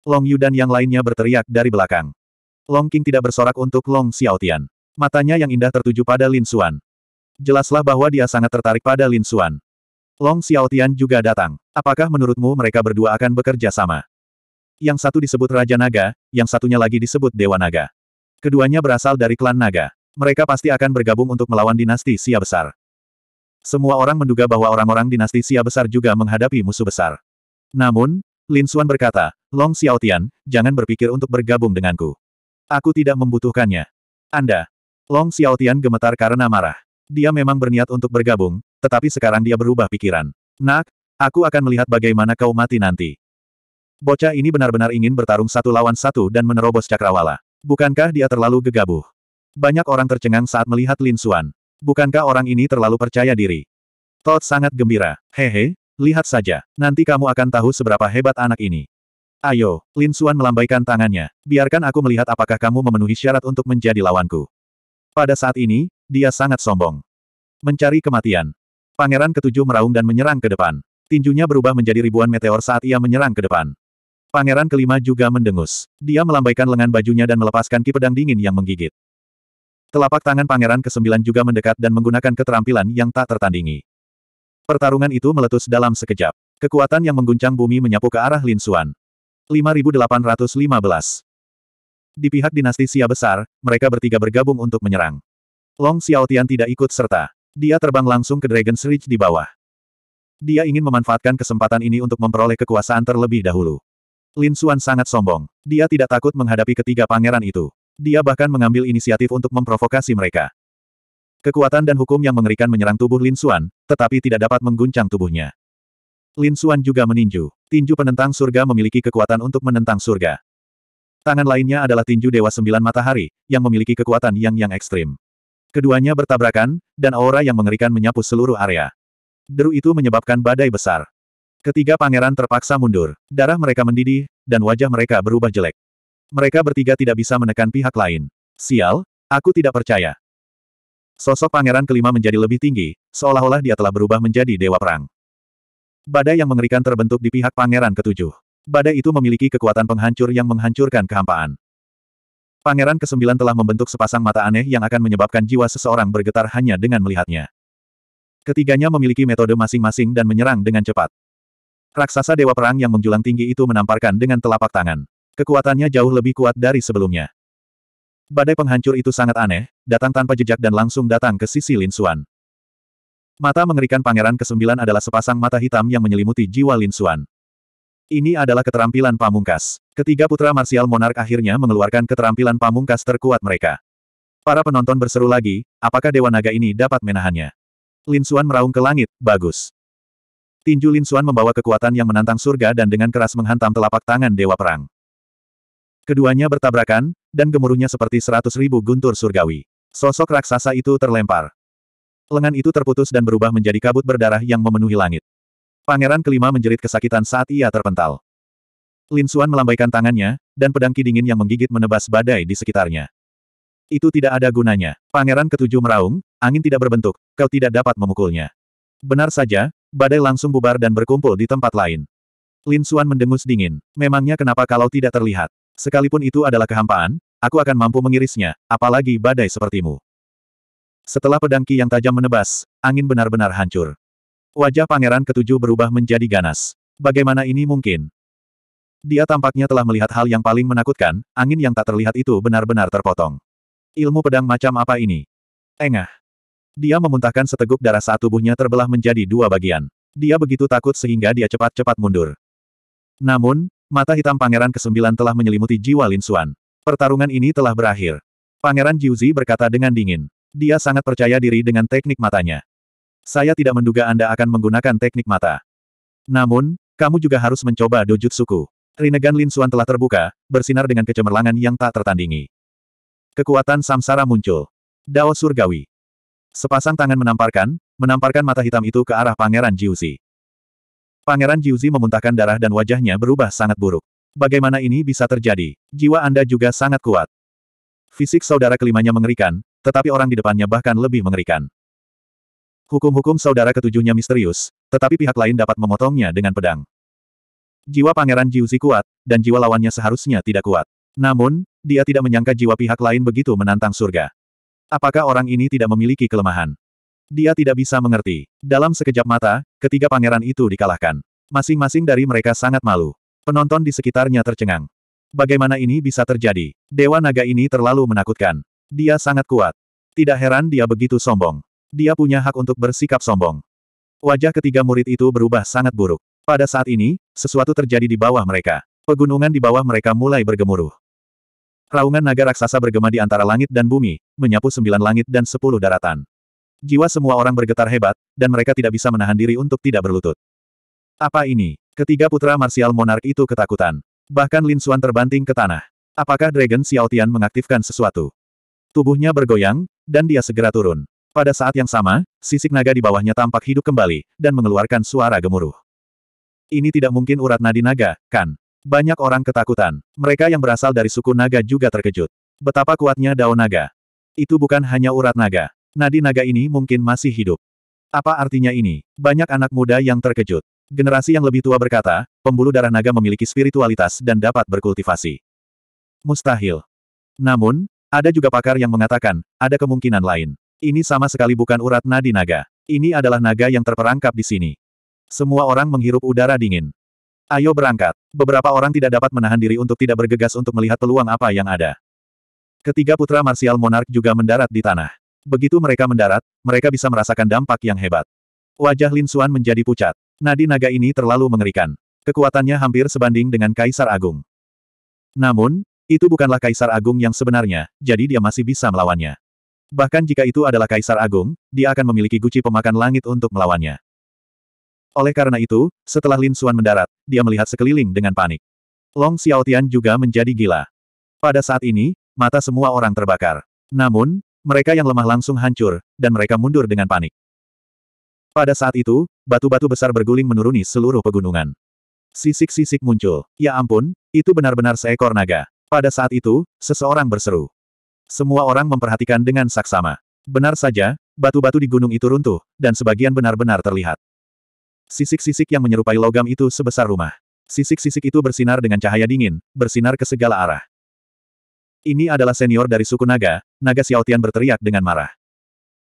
Long Yu dan yang lainnya berteriak dari belakang. Long King tidak bersorak untuk Long Xiaotian. Matanya yang indah tertuju pada Lin Xuan. Jelaslah bahwa dia sangat tertarik pada Lin Xuan. Long Xiaotian juga datang. Apakah menurutmu mereka berdua akan bekerja sama? Yang satu disebut Raja Naga, yang satunya lagi disebut Dewa Naga. Keduanya berasal dari klan Naga. Mereka pasti akan bergabung untuk melawan dinasti Sia Besar. Semua orang menduga bahwa orang-orang dinasti Sia Besar juga menghadapi musuh besar. Namun, Lin Xuan berkata, Long Xiaotian, jangan berpikir untuk bergabung denganku. Aku tidak membutuhkannya. Anda, Long Xiaotian gemetar karena marah. Dia memang berniat untuk bergabung, tetapi sekarang dia berubah pikiran. Nak, aku akan melihat bagaimana kau mati nanti. Bocah ini benar-benar ingin bertarung satu lawan satu dan menerobos cakrawala. Bukankah dia terlalu gegabah? Banyak orang tercengang saat melihat Lin Xuan. Bukankah orang ini terlalu percaya diri? Todd sangat gembira. Hehe, lihat saja. Nanti kamu akan tahu seberapa hebat anak ini. Ayo, Lin Xuan melambaikan tangannya. Biarkan aku melihat apakah kamu memenuhi syarat untuk menjadi lawanku. Pada saat ini, dia sangat sombong. Mencari kematian. Pangeran ketujuh meraung dan menyerang ke depan. Tinjunya berubah menjadi ribuan meteor saat ia menyerang ke depan. Pangeran kelima juga mendengus. Dia melambaikan lengan bajunya dan melepaskan ki pedang dingin yang menggigit. Telapak tangan pangeran kesembilan juga mendekat dan menggunakan keterampilan yang tak tertandingi. Pertarungan itu meletus dalam sekejap. Kekuatan yang mengguncang bumi menyapu ke arah Lin Xuan. 5815. Di pihak dinasti Xia besar, mereka bertiga bergabung untuk menyerang. Long Xiaotian tidak ikut serta. Dia terbang langsung ke Dragon's Ridge di bawah. Dia ingin memanfaatkan kesempatan ini untuk memperoleh kekuasaan terlebih dahulu. Lin Xuan sangat sombong. Dia tidak takut menghadapi ketiga pangeran itu. Dia bahkan mengambil inisiatif untuk memprovokasi mereka. Kekuatan dan hukum yang mengerikan menyerang tubuh Lin Xuan, tetapi tidak dapat mengguncang tubuhnya. Lin Xuan juga meninju. Tinju penentang surga memiliki kekuatan untuk menentang surga. Tangan lainnya adalah tinju Dewa Sembilan Matahari, yang memiliki kekuatan yang-yang ekstrim. Keduanya bertabrakan, dan aura yang mengerikan menyapu seluruh area. Deru itu menyebabkan badai besar. Ketiga pangeran terpaksa mundur. Darah mereka mendidih, dan wajah mereka berubah jelek. Mereka bertiga tidak bisa menekan pihak lain. Sial, aku tidak percaya. Sosok pangeran kelima menjadi lebih tinggi, seolah-olah dia telah berubah menjadi dewa perang. Badai yang mengerikan terbentuk di pihak pangeran ketujuh. Badai itu memiliki kekuatan penghancur yang menghancurkan kehampaan. Pangeran kesembilan telah membentuk sepasang mata aneh yang akan menyebabkan jiwa seseorang bergetar hanya dengan melihatnya. Ketiganya memiliki metode masing-masing dan menyerang dengan cepat. Raksasa Dewa Perang yang menjulang tinggi itu menamparkan dengan telapak tangan. Kekuatannya jauh lebih kuat dari sebelumnya. Badai penghancur itu sangat aneh, datang tanpa jejak dan langsung datang ke sisi Lin Xuan. Mata mengerikan pangeran kesembilan adalah sepasang mata hitam yang menyelimuti jiwa Lin Xuan. Ini adalah keterampilan pamungkas. Ketiga putra marsial monark akhirnya mengeluarkan keterampilan pamungkas terkuat mereka. Para penonton berseru lagi, apakah Dewa Naga ini dapat menahannya? Lin Xuan meraung ke langit, bagus. Tinju Lin Xuan membawa kekuatan yang menantang surga dan dengan keras menghantam telapak tangan Dewa Perang. Keduanya bertabrakan, dan gemuruhnya seperti seratus ribu guntur surgawi. Sosok raksasa itu terlempar. Lengan itu terputus dan berubah menjadi kabut berdarah yang memenuhi langit. Pangeran kelima menjerit kesakitan saat ia terpental. Lin Xuan melambaikan tangannya, dan pedang ki dingin yang menggigit menebas badai di sekitarnya. Itu tidak ada gunanya. Pangeran ketujuh meraung, angin tidak berbentuk, kau tidak dapat memukulnya. Benar saja, badai langsung bubar dan berkumpul di tempat lain. Lin Xuan mendengus dingin. Memangnya kenapa kalau tidak terlihat? Sekalipun itu adalah kehampaan, aku akan mampu mengirisnya, apalagi badai sepertimu. Setelah pedang ki yang tajam menebas, angin benar-benar hancur. Wajah pangeran ketujuh berubah menjadi ganas. Bagaimana ini mungkin? Dia tampaknya telah melihat hal yang paling menakutkan, angin yang tak terlihat itu benar-benar terpotong. Ilmu pedang macam apa ini? Engah. Dia memuntahkan seteguk darah saat tubuhnya terbelah menjadi dua bagian. Dia begitu takut sehingga dia cepat-cepat mundur. Namun, mata hitam Pangeran Kesembilan telah menyelimuti jiwa Lin Xuan. Pertarungan ini telah berakhir. Pangeran Jiuzi berkata dengan dingin. Dia sangat percaya diri dengan teknik matanya. Saya tidak menduga Anda akan menggunakan teknik mata. Namun, kamu juga harus mencoba dojutsuku. Rinnegan Lin Suan telah terbuka, bersinar dengan kecemerlangan yang tak tertandingi. Kekuatan samsara muncul. Dao surgawi. Sepasang tangan menamparkan, menamparkan mata hitam itu ke arah Pangeran Jiuzi. Pangeran Jiuzi memuntahkan darah dan wajahnya berubah sangat buruk. Bagaimana ini bisa terjadi? Jiwa Anda juga sangat kuat. Fisik saudara kelimanya mengerikan, tetapi orang di depannya bahkan lebih mengerikan. Hukum-hukum saudara ketujuhnya misterius, tetapi pihak lain dapat memotongnya dengan pedang. Jiwa Pangeran Jiuzi kuat, dan jiwa lawannya seharusnya tidak kuat. Namun, dia tidak menyangka jiwa pihak lain begitu menantang surga. Apakah orang ini tidak memiliki kelemahan? Dia tidak bisa mengerti. Dalam sekejap mata, ketiga pangeran itu dikalahkan. Masing-masing dari mereka sangat malu. Penonton di sekitarnya tercengang. Bagaimana ini bisa terjadi? Dewa naga ini terlalu menakutkan. Dia sangat kuat. Tidak heran dia begitu sombong dia punya hak untuk bersikap sombong. Wajah ketiga murid itu berubah sangat buruk. Pada saat ini, sesuatu terjadi di bawah mereka. Pegunungan di bawah mereka mulai bergemuruh. Raungan naga raksasa bergema di antara langit dan bumi, menyapu sembilan langit dan sepuluh daratan. Jiwa semua orang bergetar hebat, dan mereka tidak bisa menahan diri untuk tidak berlutut. Apa ini? Ketiga putra marsial monark itu ketakutan. Bahkan Lin Xuan terbanting ke tanah. Apakah Dragon Xiaotian mengaktifkan sesuatu? Tubuhnya bergoyang, dan dia segera turun. Pada saat yang sama, sisik naga di bawahnya tampak hidup kembali, dan mengeluarkan suara gemuruh. Ini tidak mungkin urat nadi naga, kan? Banyak orang ketakutan. Mereka yang berasal dari suku naga juga terkejut. Betapa kuatnya daun naga. Itu bukan hanya urat naga. Nadi naga ini mungkin masih hidup. Apa artinya ini? Banyak anak muda yang terkejut. Generasi yang lebih tua berkata, pembuluh darah naga memiliki spiritualitas dan dapat berkultivasi. Mustahil. Namun, ada juga pakar yang mengatakan, ada kemungkinan lain. Ini sama sekali bukan urat nadi naga. Ini adalah naga yang terperangkap di sini. Semua orang menghirup udara dingin. Ayo berangkat. Beberapa orang tidak dapat menahan diri untuk tidak bergegas untuk melihat peluang apa yang ada. Ketiga putra Marsial Monarch juga mendarat di tanah. Begitu mereka mendarat, mereka bisa merasakan dampak yang hebat. Wajah Lin Xuan menjadi pucat. Nadi naga ini terlalu mengerikan. Kekuatannya hampir sebanding dengan Kaisar Agung. Namun, itu bukanlah Kaisar Agung yang sebenarnya, jadi dia masih bisa melawannya. Bahkan jika itu adalah Kaisar Agung, dia akan memiliki guci pemakan langit untuk melawannya. Oleh karena itu, setelah Lin Xuan mendarat, dia melihat sekeliling dengan panik. Long Xiaotian juga menjadi gila. Pada saat ini, mata semua orang terbakar. Namun, mereka yang lemah langsung hancur, dan mereka mundur dengan panik. Pada saat itu, batu-batu besar berguling menuruni seluruh pegunungan. Sisik-sisik muncul. Ya ampun, itu benar-benar seekor naga. Pada saat itu, seseorang berseru. Semua orang memperhatikan dengan saksama. Benar saja, batu-batu di gunung itu runtuh, dan sebagian benar-benar terlihat. Sisik-sisik yang menyerupai logam itu sebesar rumah. Sisik-sisik itu bersinar dengan cahaya dingin, bersinar ke segala arah. Ini adalah senior dari suku Naga, Naga Xiaotian berteriak dengan marah.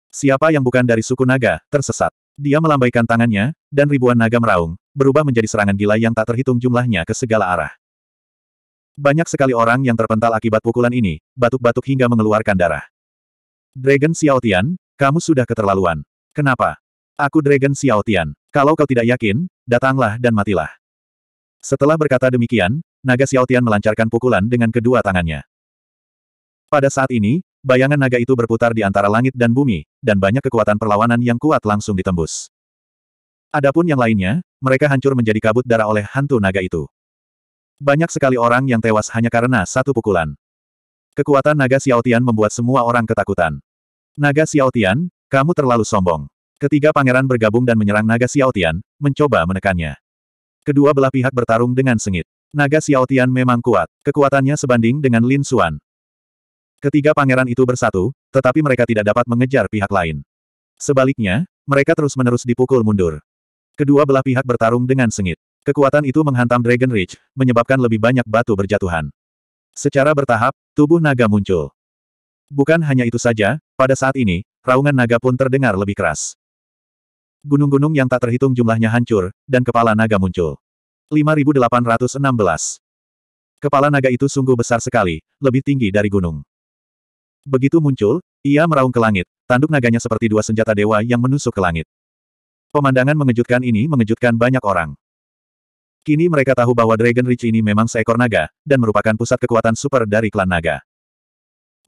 Siapa yang bukan dari suku Naga, tersesat. Dia melambaikan tangannya, dan ribuan naga meraung, berubah menjadi serangan gila yang tak terhitung jumlahnya ke segala arah. Banyak sekali orang yang terpental akibat pukulan ini, batuk-batuk hingga mengeluarkan darah. Dragon Tian, kamu sudah keterlaluan. Kenapa? Aku Dragon Tian. Kalau kau tidak yakin, datanglah dan matilah. Setelah berkata demikian, naga Xiao Tian melancarkan pukulan dengan kedua tangannya. Pada saat ini, bayangan naga itu berputar di antara langit dan bumi, dan banyak kekuatan perlawanan yang kuat langsung ditembus. Adapun yang lainnya, mereka hancur menjadi kabut darah oleh hantu naga itu. Banyak sekali orang yang tewas hanya karena satu pukulan. Kekuatan naga Xiaotian membuat semua orang ketakutan. Naga Xiaotian, kamu terlalu sombong. Ketiga pangeran bergabung dan menyerang naga Xiaotian, mencoba menekannya. Kedua belah pihak bertarung dengan sengit. Naga Xiaotian memang kuat, kekuatannya sebanding dengan Lin Xuan. Ketiga pangeran itu bersatu, tetapi mereka tidak dapat mengejar pihak lain. Sebaliknya, mereka terus-menerus dipukul mundur. Kedua belah pihak bertarung dengan sengit. Kekuatan itu menghantam Dragon Ridge, menyebabkan lebih banyak batu berjatuhan. Secara bertahap, tubuh naga muncul. Bukan hanya itu saja, pada saat ini, raungan naga pun terdengar lebih keras. Gunung-gunung yang tak terhitung jumlahnya hancur, dan kepala naga muncul. 5816. Kepala naga itu sungguh besar sekali, lebih tinggi dari gunung. Begitu muncul, ia meraung ke langit, tanduk naganya seperti dua senjata dewa yang menusuk ke langit. Pemandangan mengejutkan ini mengejutkan banyak orang. Kini mereka tahu bahwa Dragon Reach ini memang seekor naga, dan merupakan pusat kekuatan super dari klan naga.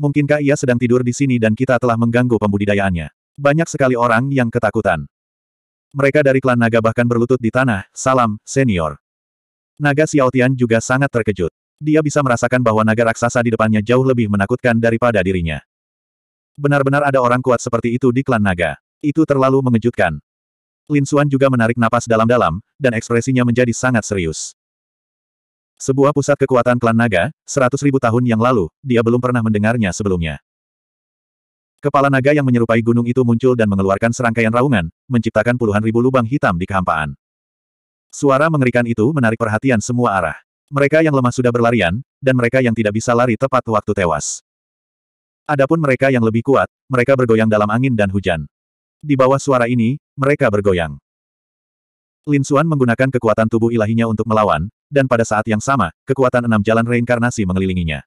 Mungkinkah ia sedang tidur di sini dan kita telah mengganggu pembudidayaannya? Banyak sekali orang yang ketakutan. Mereka dari klan naga bahkan berlutut di tanah, salam, senior. Naga Xiaotian juga sangat terkejut. Dia bisa merasakan bahwa naga raksasa di depannya jauh lebih menakutkan daripada dirinya. Benar-benar ada orang kuat seperti itu di klan naga. Itu terlalu mengejutkan. Lin Xuan juga menarik napas dalam-dalam, dan ekspresinya menjadi sangat serius. Sebuah pusat kekuatan klan naga, seratus ribu tahun yang lalu, dia belum pernah mendengarnya sebelumnya. Kepala naga yang menyerupai gunung itu muncul dan mengeluarkan serangkaian raungan, menciptakan puluhan ribu lubang hitam di kehampaan. Suara mengerikan itu menarik perhatian semua arah. Mereka yang lemah sudah berlarian, dan mereka yang tidak bisa lari tepat waktu tewas. Adapun mereka yang lebih kuat, mereka bergoyang dalam angin dan hujan. Di bawah suara ini, mereka bergoyang. Lin Xuan menggunakan kekuatan tubuh ilahinya untuk melawan, dan pada saat yang sama, kekuatan enam jalan reinkarnasi mengelilinginya.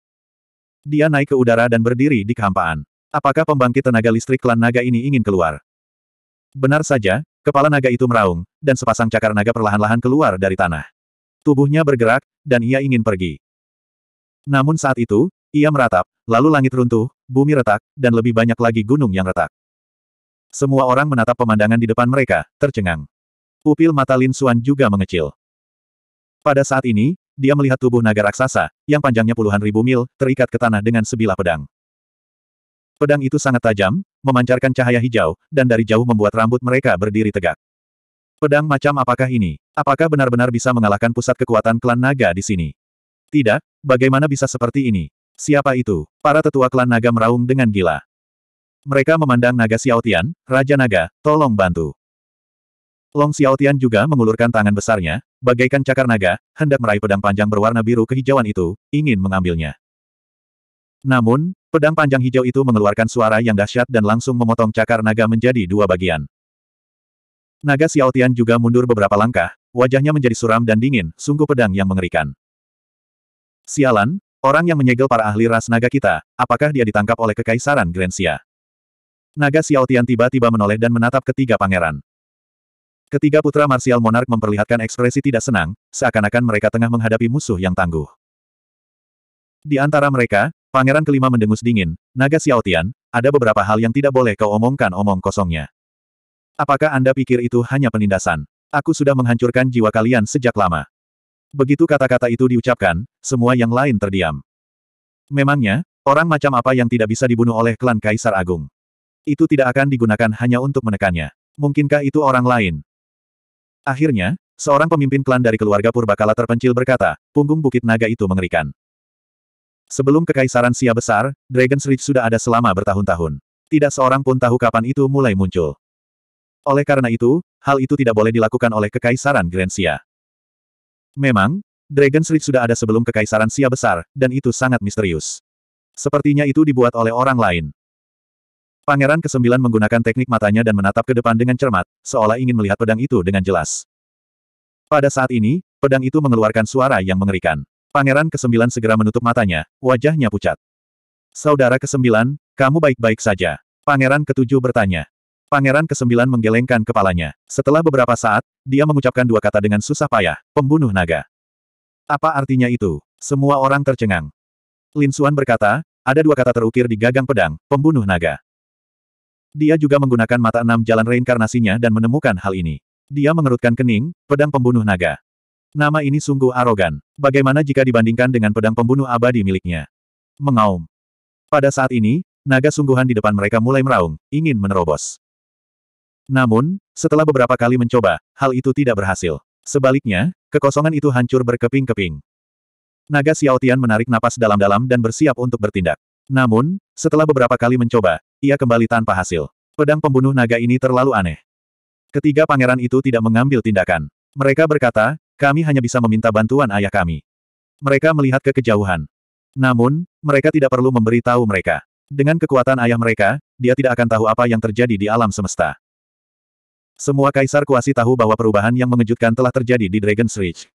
Dia naik ke udara dan berdiri di kehampaan. Apakah pembangkit tenaga listrik klan naga ini ingin keluar? Benar saja, kepala naga itu meraung, dan sepasang cakar naga perlahan-lahan keluar dari tanah. Tubuhnya bergerak, dan ia ingin pergi. Namun saat itu, ia meratap, lalu langit runtuh, bumi retak, dan lebih banyak lagi gunung yang retak. Semua orang menatap pemandangan di depan mereka, tercengang. Pupil mata Lin Xuan juga mengecil. Pada saat ini, dia melihat tubuh naga raksasa, yang panjangnya puluhan ribu mil, terikat ke tanah dengan sebilah pedang. Pedang itu sangat tajam, memancarkan cahaya hijau, dan dari jauh membuat rambut mereka berdiri tegak. Pedang macam apakah ini? Apakah benar-benar bisa mengalahkan pusat kekuatan klan naga di sini? Tidak, bagaimana bisa seperti ini? Siapa itu? Para tetua klan naga meraung dengan gila. Mereka memandang naga Xiaotian, Raja Naga, tolong bantu. Long Xiaotian juga mengulurkan tangan besarnya, bagaikan cakar naga, hendak meraih pedang panjang berwarna biru kehijauan itu, ingin mengambilnya. Namun, pedang panjang hijau itu mengeluarkan suara yang dahsyat dan langsung memotong cakar naga menjadi dua bagian. Naga Xiaotian juga mundur beberapa langkah, wajahnya menjadi suram dan dingin, sungguh pedang yang mengerikan. Sialan, orang yang menyegel para ahli ras naga kita, apakah dia ditangkap oleh Kekaisaran Grensia? Naga Xiaotian tiba-tiba menoleh dan menatap ketiga pangeran. Ketiga putra marsial monark memperlihatkan ekspresi tidak senang, seakan-akan mereka tengah menghadapi musuh yang tangguh. Di antara mereka, pangeran kelima mendengus dingin, Naga Xiaotian, ada beberapa hal yang tidak boleh kau omongkan omong kosongnya. Apakah Anda pikir itu hanya penindasan? Aku sudah menghancurkan jiwa kalian sejak lama. Begitu kata-kata itu diucapkan, semua yang lain terdiam. Memangnya, orang macam apa yang tidak bisa dibunuh oleh klan Kaisar Agung? Itu tidak akan digunakan hanya untuk menekannya. Mungkinkah itu orang lain? Akhirnya, seorang pemimpin klan dari keluarga Purbakala terpencil berkata, punggung bukit naga itu mengerikan. Sebelum kekaisaran Sia besar, Dragon's Ridge sudah ada selama bertahun-tahun. Tidak seorang pun tahu kapan itu mulai muncul. Oleh karena itu, hal itu tidak boleh dilakukan oleh Kekaisaran Grensia. Memang, Dragon's Ridge sudah ada sebelum Kekaisaran Sia Besar, dan itu sangat misterius. Sepertinya itu dibuat oleh orang lain. Pangeran kesembilan menggunakan teknik matanya dan menatap ke depan dengan cermat, seolah ingin melihat pedang itu dengan jelas. Pada saat ini, pedang itu mengeluarkan suara yang mengerikan. Pangeran kesembilan segera menutup matanya, wajahnya pucat. Saudara kesembilan, kamu baik-baik saja. Pangeran ketujuh bertanya. Pangeran kesembilan menggelengkan kepalanya. Setelah beberapa saat, dia mengucapkan dua kata dengan susah payah, pembunuh naga. Apa artinya itu? Semua orang tercengang. Lin Suan berkata, ada dua kata terukir di gagang pedang, pembunuh naga. Dia juga menggunakan mata enam jalan reinkarnasinya dan menemukan hal ini. Dia mengerutkan kening, pedang pembunuh naga. Nama ini sungguh arogan. Bagaimana jika dibandingkan dengan pedang pembunuh abadi miliknya? Mengaum. Pada saat ini, naga sungguhan di depan mereka mulai meraung, ingin menerobos. Namun, setelah beberapa kali mencoba, hal itu tidak berhasil. Sebaliknya, kekosongan itu hancur berkeping-keping. Naga Xiaotian menarik napas dalam-dalam dan bersiap untuk bertindak. Namun, setelah beberapa kali mencoba, ia kembali tanpa hasil. Pedang pembunuh naga ini terlalu aneh. Ketiga pangeran itu tidak mengambil tindakan. Mereka berkata, kami hanya bisa meminta bantuan ayah kami. Mereka melihat ke kejauhan. Namun, mereka tidak perlu memberi tahu mereka. Dengan kekuatan ayah mereka, dia tidak akan tahu apa yang terjadi di alam semesta. Semua kaisar kuasi tahu bahwa perubahan yang mengejutkan telah terjadi di Dragon's Reach.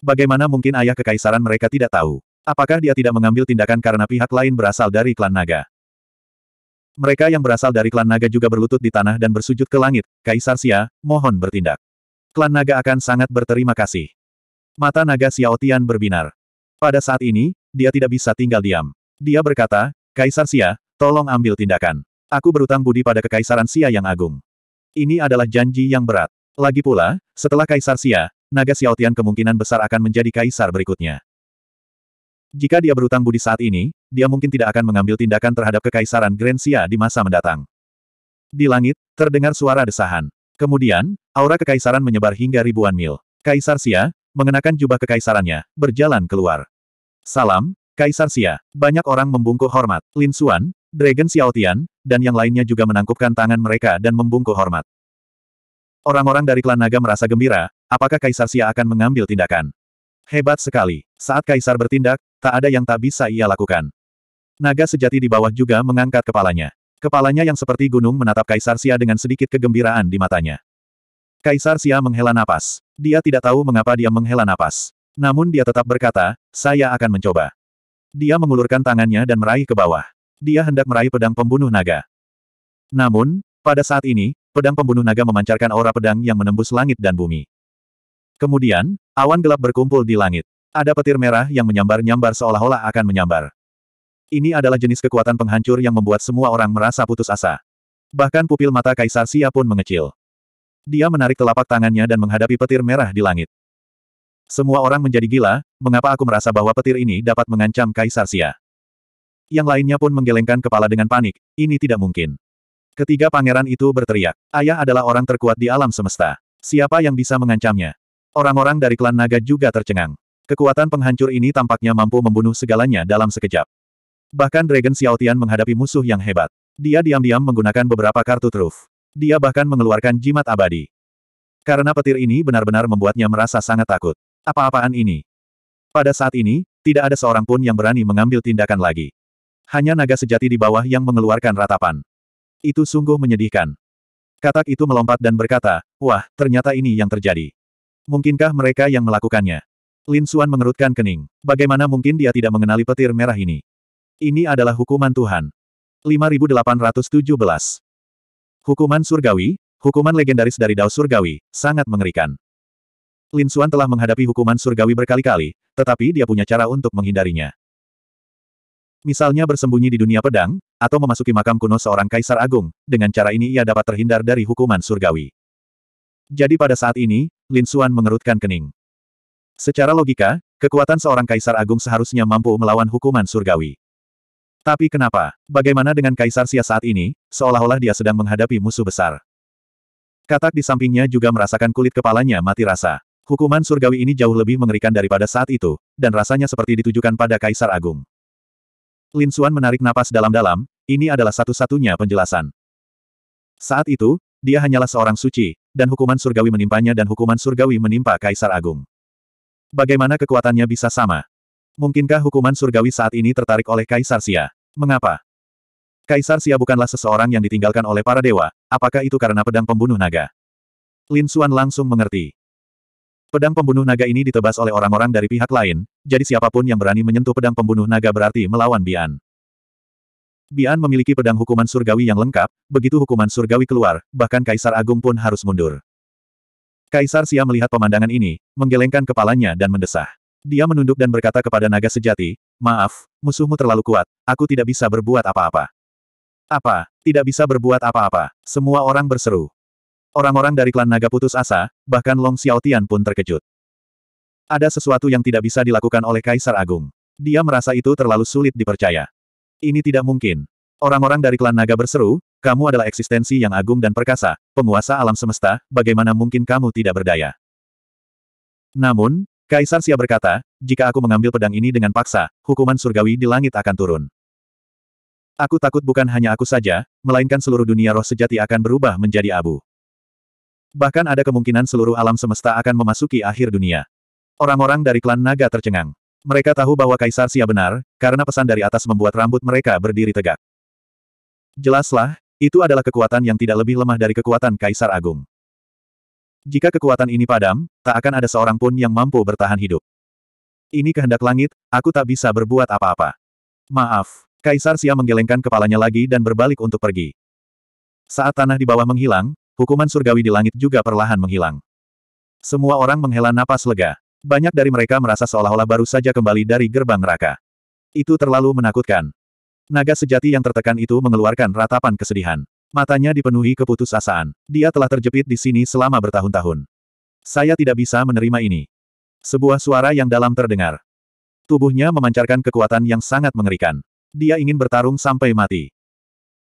Bagaimana mungkin ayah kekaisaran mereka tidak tahu? Apakah dia tidak mengambil tindakan karena pihak lain berasal dari klan naga? Mereka yang berasal dari klan naga juga berlutut di tanah dan bersujud ke langit, Kaisar Xia, mohon bertindak. Klan naga akan sangat berterima kasih. Mata naga Xiaotian berbinar. Pada saat ini, dia tidak bisa tinggal diam. Dia berkata, Kaisar Xia, tolong ambil tindakan. Aku berutang budi pada kekaisaran Xia yang agung. Ini adalah janji yang berat. Lagi pula, setelah Kaisar Xia, naga Xiaotian kemungkinan besar akan menjadi kaisar berikutnya. Jika dia berutang budi saat ini, dia mungkin tidak akan mengambil tindakan terhadap kekaisaran Grensia di masa mendatang. Di langit, terdengar suara desahan. Kemudian, aura kekaisaran menyebar hingga ribuan mil. Kaisar Sia, mengenakan jubah kekaisarannya, berjalan keluar. Salam, Kaisar Sia. Banyak orang membungkuk hormat. Lin Xuan, Dragon Xiaotian, dan yang lainnya juga menangkupkan tangan mereka dan membungkuk hormat. Orang-orang dari klan naga merasa gembira, apakah Kaisar Sia akan mengambil tindakan. Hebat sekali. Saat kaisar bertindak, tak ada yang tak bisa ia lakukan. Naga sejati di bawah juga mengangkat kepalanya. Kepalanya yang seperti gunung menatap kaisar sia dengan sedikit kegembiraan di matanya. Kaisar sia menghela napas. Dia tidak tahu mengapa dia menghela napas. Namun dia tetap berkata, saya akan mencoba. Dia mengulurkan tangannya dan meraih ke bawah. Dia hendak meraih pedang pembunuh naga. Namun, pada saat ini, pedang pembunuh naga memancarkan aura pedang yang menembus langit dan bumi. Kemudian, awan gelap berkumpul di langit. Ada petir merah yang menyambar-nyambar seolah-olah akan menyambar. Ini adalah jenis kekuatan penghancur yang membuat semua orang merasa putus asa. Bahkan pupil mata Kaisar Sia pun mengecil. Dia menarik telapak tangannya dan menghadapi petir merah di langit. Semua orang menjadi gila, mengapa aku merasa bahwa petir ini dapat mengancam Kaisar Sia. Yang lainnya pun menggelengkan kepala dengan panik, ini tidak mungkin. Ketiga pangeran itu berteriak, ayah adalah orang terkuat di alam semesta. Siapa yang bisa mengancamnya? Orang-orang dari klan naga juga tercengang. Kekuatan penghancur ini tampaknya mampu membunuh segalanya dalam sekejap. Bahkan Dragon Xiaotian menghadapi musuh yang hebat. Dia diam-diam menggunakan beberapa kartu truf. Dia bahkan mengeluarkan jimat abadi. Karena petir ini benar-benar membuatnya merasa sangat takut. Apa-apaan ini? Pada saat ini, tidak ada seorang pun yang berani mengambil tindakan lagi. Hanya naga sejati di bawah yang mengeluarkan ratapan. Itu sungguh menyedihkan. Katak itu melompat dan berkata, wah, ternyata ini yang terjadi. Mungkinkah mereka yang melakukannya? Lin Xuan mengerutkan kening. Bagaimana mungkin dia tidak mengenali petir merah ini? Ini adalah hukuman Tuhan. 5817 Hukuman surgawi, hukuman legendaris dari Dao surgawi, sangat mengerikan. Lin Xuan telah menghadapi hukuman surgawi berkali-kali, tetapi dia punya cara untuk menghindarinya. Misalnya bersembunyi di dunia pedang, atau memasuki makam kuno seorang kaisar agung, dengan cara ini ia dapat terhindar dari hukuman surgawi. Jadi pada saat ini, Lin Xuan mengerutkan kening. Secara logika, kekuatan seorang kaisar agung seharusnya mampu melawan hukuman surgawi. Tapi kenapa? Bagaimana dengan kaisar sia saat ini, seolah-olah dia sedang menghadapi musuh besar. Katak di sampingnya juga merasakan kulit kepalanya mati rasa. Hukuman surgawi ini jauh lebih mengerikan daripada saat itu, dan rasanya seperti ditujukan pada kaisar agung. Lin Xuan menarik napas dalam-dalam, ini adalah satu-satunya penjelasan. Saat itu, dia hanyalah seorang suci, dan hukuman surgawi menimpanya dan hukuman surgawi menimpa Kaisar Agung. Bagaimana kekuatannya bisa sama? Mungkinkah hukuman surgawi saat ini tertarik oleh Kaisar Sia? Mengapa? Kaisar Sia bukanlah seseorang yang ditinggalkan oleh para dewa, apakah itu karena pedang pembunuh naga? Lin Xuan langsung mengerti. Pedang pembunuh naga ini ditebas oleh orang-orang dari pihak lain, jadi siapapun yang berani menyentuh pedang pembunuh naga berarti melawan Bian. Bian memiliki pedang hukuman surgawi yang lengkap, begitu hukuman surgawi keluar, bahkan Kaisar Agung pun harus mundur. Kaisar Xia melihat pemandangan ini, menggelengkan kepalanya dan mendesah. Dia menunduk dan berkata kepada naga sejati, Maaf, musuhmu terlalu kuat, aku tidak bisa berbuat apa-apa. Apa? Tidak bisa berbuat apa-apa. Semua orang berseru. Orang-orang dari klan naga putus asa, bahkan Long Xiaotian pun terkejut. Ada sesuatu yang tidak bisa dilakukan oleh Kaisar Agung. Dia merasa itu terlalu sulit dipercaya. Ini tidak mungkin. Orang-orang dari klan naga berseru, kamu adalah eksistensi yang agung dan perkasa, penguasa alam semesta, bagaimana mungkin kamu tidak berdaya? Namun, Kaisar Sia berkata, jika aku mengambil pedang ini dengan paksa, hukuman surgawi di langit akan turun. Aku takut bukan hanya aku saja, melainkan seluruh dunia roh sejati akan berubah menjadi abu. Bahkan ada kemungkinan seluruh alam semesta akan memasuki akhir dunia. Orang-orang dari klan naga tercengang. Mereka tahu bahwa Kaisar Sia benar, karena pesan dari atas membuat rambut mereka berdiri tegak. Jelaslah, itu adalah kekuatan yang tidak lebih lemah dari kekuatan Kaisar Agung. Jika kekuatan ini padam, tak akan ada seorang pun yang mampu bertahan hidup. Ini kehendak langit, aku tak bisa berbuat apa-apa. Maaf. Kaisar Sia menggelengkan kepalanya lagi dan berbalik untuk pergi. Saat tanah di bawah menghilang, hukuman surgawi di langit juga perlahan menghilang. Semua orang menghela napas lega. Banyak dari mereka merasa seolah-olah baru saja kembali dari gerbang neraka. Itu terlalu menakutkan. Naga sejati yang tertekan itu mengeluarkan ratapan kesedihan. Matanya dipenuhi keputusasaan. Dia telah terjepit di sini selama bertahun-tahun. Saya tidak bisa menerima ini. Sebuah suara yang dalam terdengar. Tubuhnya memancarkan kekuatan yang sangat mengerikan. Dia ingin bertarung sampai mati.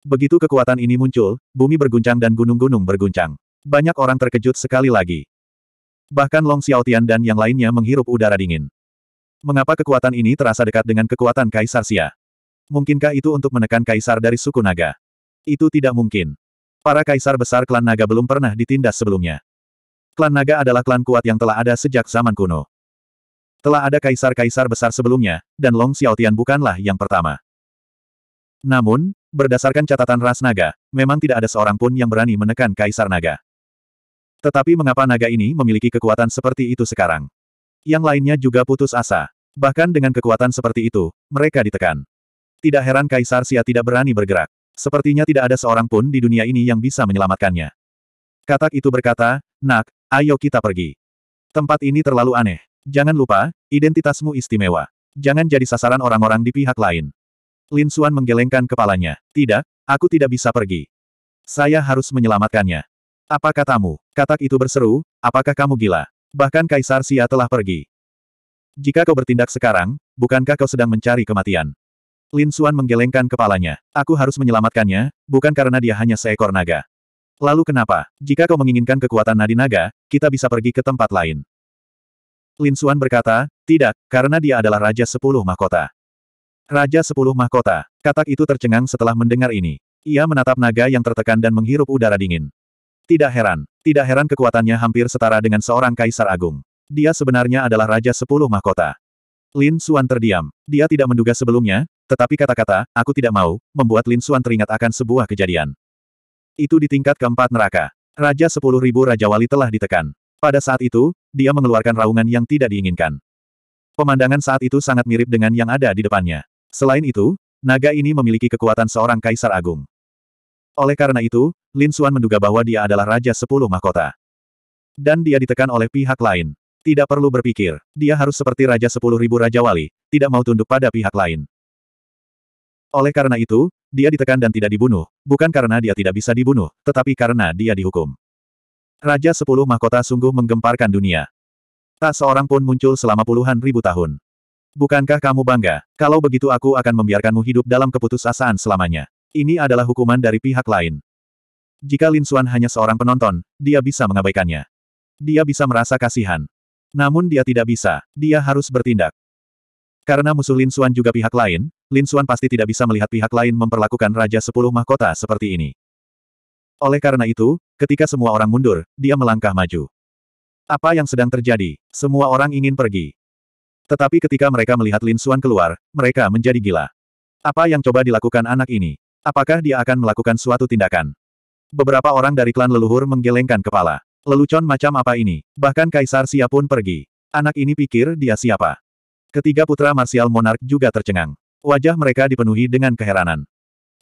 Begitu kekuatan ini muncul, bumi berguncang dan gunung-gunung berguncang. Banyak orang terkejut sekali lagi. Bahkan Long Xiaotian dan yang lainnya menghirup udara dingin. Mengapa kekuatan ini terasa dekat dengan kekuatan Kaisar Xia? Mungkinkah itu untuk menekan Kaisar dari suku Naga? Itu tidak mungkin. Para Kaisar besar klan Naga belum pernah ditindas sebelumnya. Klan Naga adalah klan kuat yang telah ada sejak zaman kuno. Telah ada Kaisar-Kaisar besar sebelumnya, dan Long Xiaotian bukanlah yang pertama. Namun, berdasarkan catatan ras naga, memang tidak ada seorang pun yang berani menekan Kaisar Naga. Tetapi mengapa naga ini memiliki kekuatan seperti itu sekarang? Yang lainnya juga putus asa. Bahkan dengan kekuatan seperti itu, mereka ditekan. Tidak heran Kaisar Sia tidak berani bergerak. Sepertinya tidak ada seorang pun di dunia ini yang bisa menyelamatkannya. Katak itu berkata, Nak, ayo kita pergi. Tempat ini terlalu aneh. Jangan lupa, identitasmu istimewa. Jangan jadi sasaran orang-orang di pihak lain. Lin Xuan menggelengkan kepalanya. Tidak, aku tidak bisa pergi. Saya harus menyelamatkannya. Apa katamu? Katak itu berseru, apakah kamu gila? Bahkan Kaisar Sia telah pergi. Jika kau bertindak sekarang, bukankah kau sedang mencari kematian? Lin Xuan menggelengkan kepalanya. Aku harus menyelamatkannya, bukan karena dia hanya seekor naga. Lalu kenapa? Jika kau menginginkan kekuatan nadi naga, kita bisa pergi ke tempat lain. Lin Xuan berkata, tidak, karena dia adalah Raja Sepuluh Mahkota. Raja Sepuluh Mahkota, katak itu tercengang setelah mendengar ini. Ia menatap naga yang tertekan dan menghirup udara dingin. Tidak heran, tidak heran kekuatannya hampir setara dengan seorang kaisar agung. Dia sebenarnya adalah Raja Sepuluh Mahkota. Lin Suan terdiam. Dia tidak menduga sebelumnya, tetapi kata-kata, aku tidak mau, membuat Lin Suan teringat akan sebuah kejadian. Itu di tingkat keempat neraka. Raja Sepuluh Ribu Raja Wali telah ditekan. Pada saat itu, dia mengeluarkan raungan yang tidak diinginkan. Pemandangan saat itu sangat mirip dengan yang ada di depannya. Selain itu, naga ini memiliki kekuatan seorang kaisar agung. Oleh karena itu, Lin Xuan menduga bahwa dia adalah Raja Sepuluh Mahkota. Dan dia ditekan oleh pihak lain. Tidak perlu berpikir, dia harus seperti Raja Sepuluh Ribu Raja Wali, tidak mau tunduk pada pihak lain. Oleh karena itu, dia ditekan dan tidak dibunuh, bukan karena dia tidak bisa dibunuh, tetapi karena dia dihukum. Raja Sepuluh Mahkota sungguh menggemparkan dunia. Tak seorang pun muncul selama puluhan ribu tahun. Bukankah kamu bangga? Kalau begitu aku akan membiarkanmu hidup dalam keputusasaan selamanya. Ini adalah hukuman dari pihak lain. Jika Lin Xuan hanya seorang penonton, dia bisa mengabaikannya. Dia bisa merasa kasihan. Namun dia tidak bisa, dia harus bertindak. Karena musuh Lin Xuan juga pihak lain, Lin Xuan pasti tidak bisa melihat pihak lain memperlakukan Raja Sepuluh Mahkota seperti ini. Oleh karena itu, ketika semua orang mundur, dia melangkah maju. Apa yang sedang terjadi? Semua orang ingin pergi. Tetapi ketika mereka melihat Lin Xuan keluar, mereka menjadi gila. Apa yang coba dilakukan anak ini? Apakah dia akan melakukan suatu tindakan? Beberapa orang dari klan leluhur menggelengkan kepala. Lelucon macam apa ini? Bahkan Kaisar Sia pun pergi. Anak ini pikir dia siapa. Ketiga putra marsial monark juga tercengang. Wajah mereka dipenuhi dengan keheranan.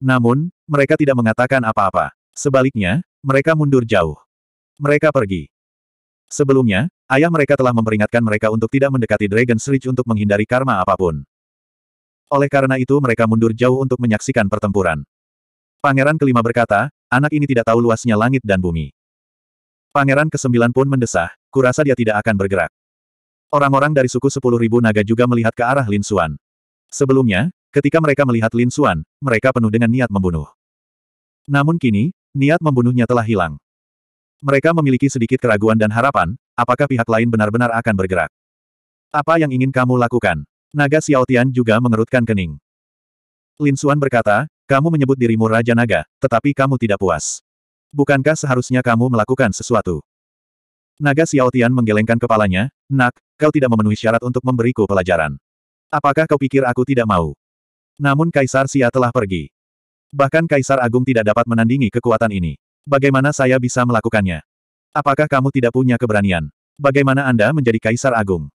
Namun, mereka tidak mengatakan apa-apa. Sebaliknya, mereka mundur jauh. Mereka pergi. Sebelumnya, ayah mereka telah memperingatkan mereka untuk tidak mendekati Dragon Ridge untuk menghindari karma apapun. Oleh karena itu mereka mundur jauh untuk menyaksikan pertempuran. Pangeran kelima berkata, anak ini tidak tahu luasnya langit dan bumi. Pangeran kesembilan pun mendesah, kurasa dia tidak akan bergerak. Orang-orang dari suku sepuluh ribu naga juga melihat ke arah Lin Suan. Sebelumnya, ketika mereka melihat Lin Suan, mereka penuh dengan niat membunuh. Namun kini, niat membunuhnya telah hilang. Mereka memiliki sedikit keraguan dan harapan, apakah pihak lain benar-benar akan bergerak. Apa yang ingin kamu lakukan? Naga Xiaotian juga mengerutkan kening. Lin Suan berkata, kamu menyebut dirimu Raja Naga, tetapi kamu tidak puas. Bukankah seharusnya kamu melakukan sesuatu? Naga Xiaotian menggelengkan kepalanya, Nak, kau tidak memenuhi syarat untuk memberiku pelajaran. Apakah kau pikir aku tidak mau? Namun Kaisar Xia telah pergi. Bahkan Kaisar Agung tidak dapat menandingi kekuatan ini. Bagaimana saya bisa melakukannya? Apakah kamu tidak punya keberanian? Bagaimana Anda menjadi Kaisar Agung?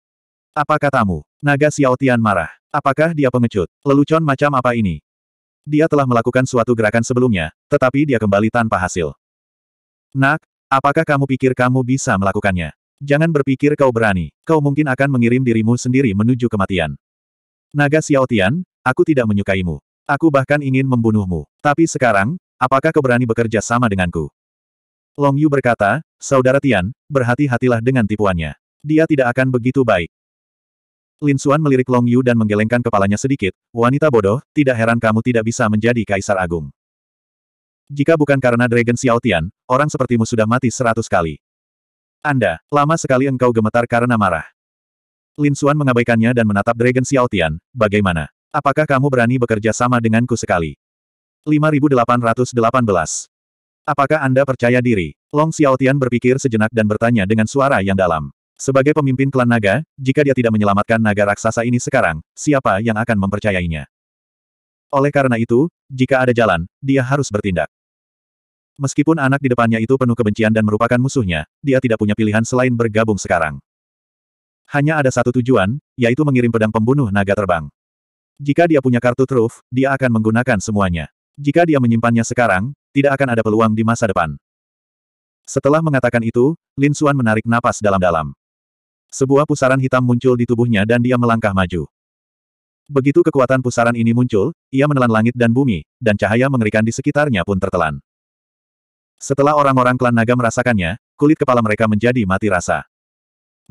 Apa katamu? Naga Xiaotian marah. Apakah dia pengecut? Lelucon macam apa ini? Dia telah melakukan suatu gerakan sebelumnya, tetapi dia kembali tanpa hasil. Nak, apakah kamu pikir kamu bisa melakukannya? Jangan berpikir kau berani, kau mungkin akan mengirim dirimu sendiri menuju kematian. Naga Xiaotian, aku tidak menyukaimu. Aku bahkan ingin membunuhmu. Tapi sekarang, apakah kau berani bekerja sama denganku? Long Yu berkata, Saudara Tian, berhati-hatilah dengan tipuannya. Dia tidak akan begitu baik. Lin Xuan melirik Long Yu dan menggelengkan kepalanya sedikit, wanita bodoh, tidak heran kamu tidak bisa menjadi kaisar agung. Jika bukan karena Dragon Xiaotian, orang sepertimu sudah mati seratus kali. Anda, lama sekali engkau gemetar karena marah. Lin Xuan mengabaikannya dan menatap Dragon Xiaotian, bagaimana? Apakah kamu berani bekerja sama denganku sekali? 5818 Apakah Anda percaya diri? Long Xiaotian berpikir sejenak dan bertanya dengan suara yang dalam. Sebagai pemimpin klan naga, jika dia tidak menyelamatkan naga raksasa ini sekarang, siapa yang akan mempercayainya? Oleh karena itu, jika ada jalan, dia harus bertindak. Meskipun anak di depannya itu penuh kebencian dan merupakan musuhnya, dia tidak punya pilihan selain bergabung sekarang. Hanya ada satu tujuan, yaitu mengirim pedang pembunuh naga terbang. Jika dia punya kartu truf, dia akan menggunakan semuanya. Jika dia menyimpannya sekarang, tidak akan ada peluang di masa depan. Setelah mengatakan itu, Lin Xuan menarik napas dalam-dalam. Sebuah pusaran hitam muncul di tubuhnya dan dia melangkah maju. Begitu kekuatan pusaran ini muncul, ia menelan langit dan bumi, dan cahaya mengerikan di sekitarnya pun tertelan. Setelah orang-orang klan naga merasakannya, kulit kepala mereka menjadi mati rasa.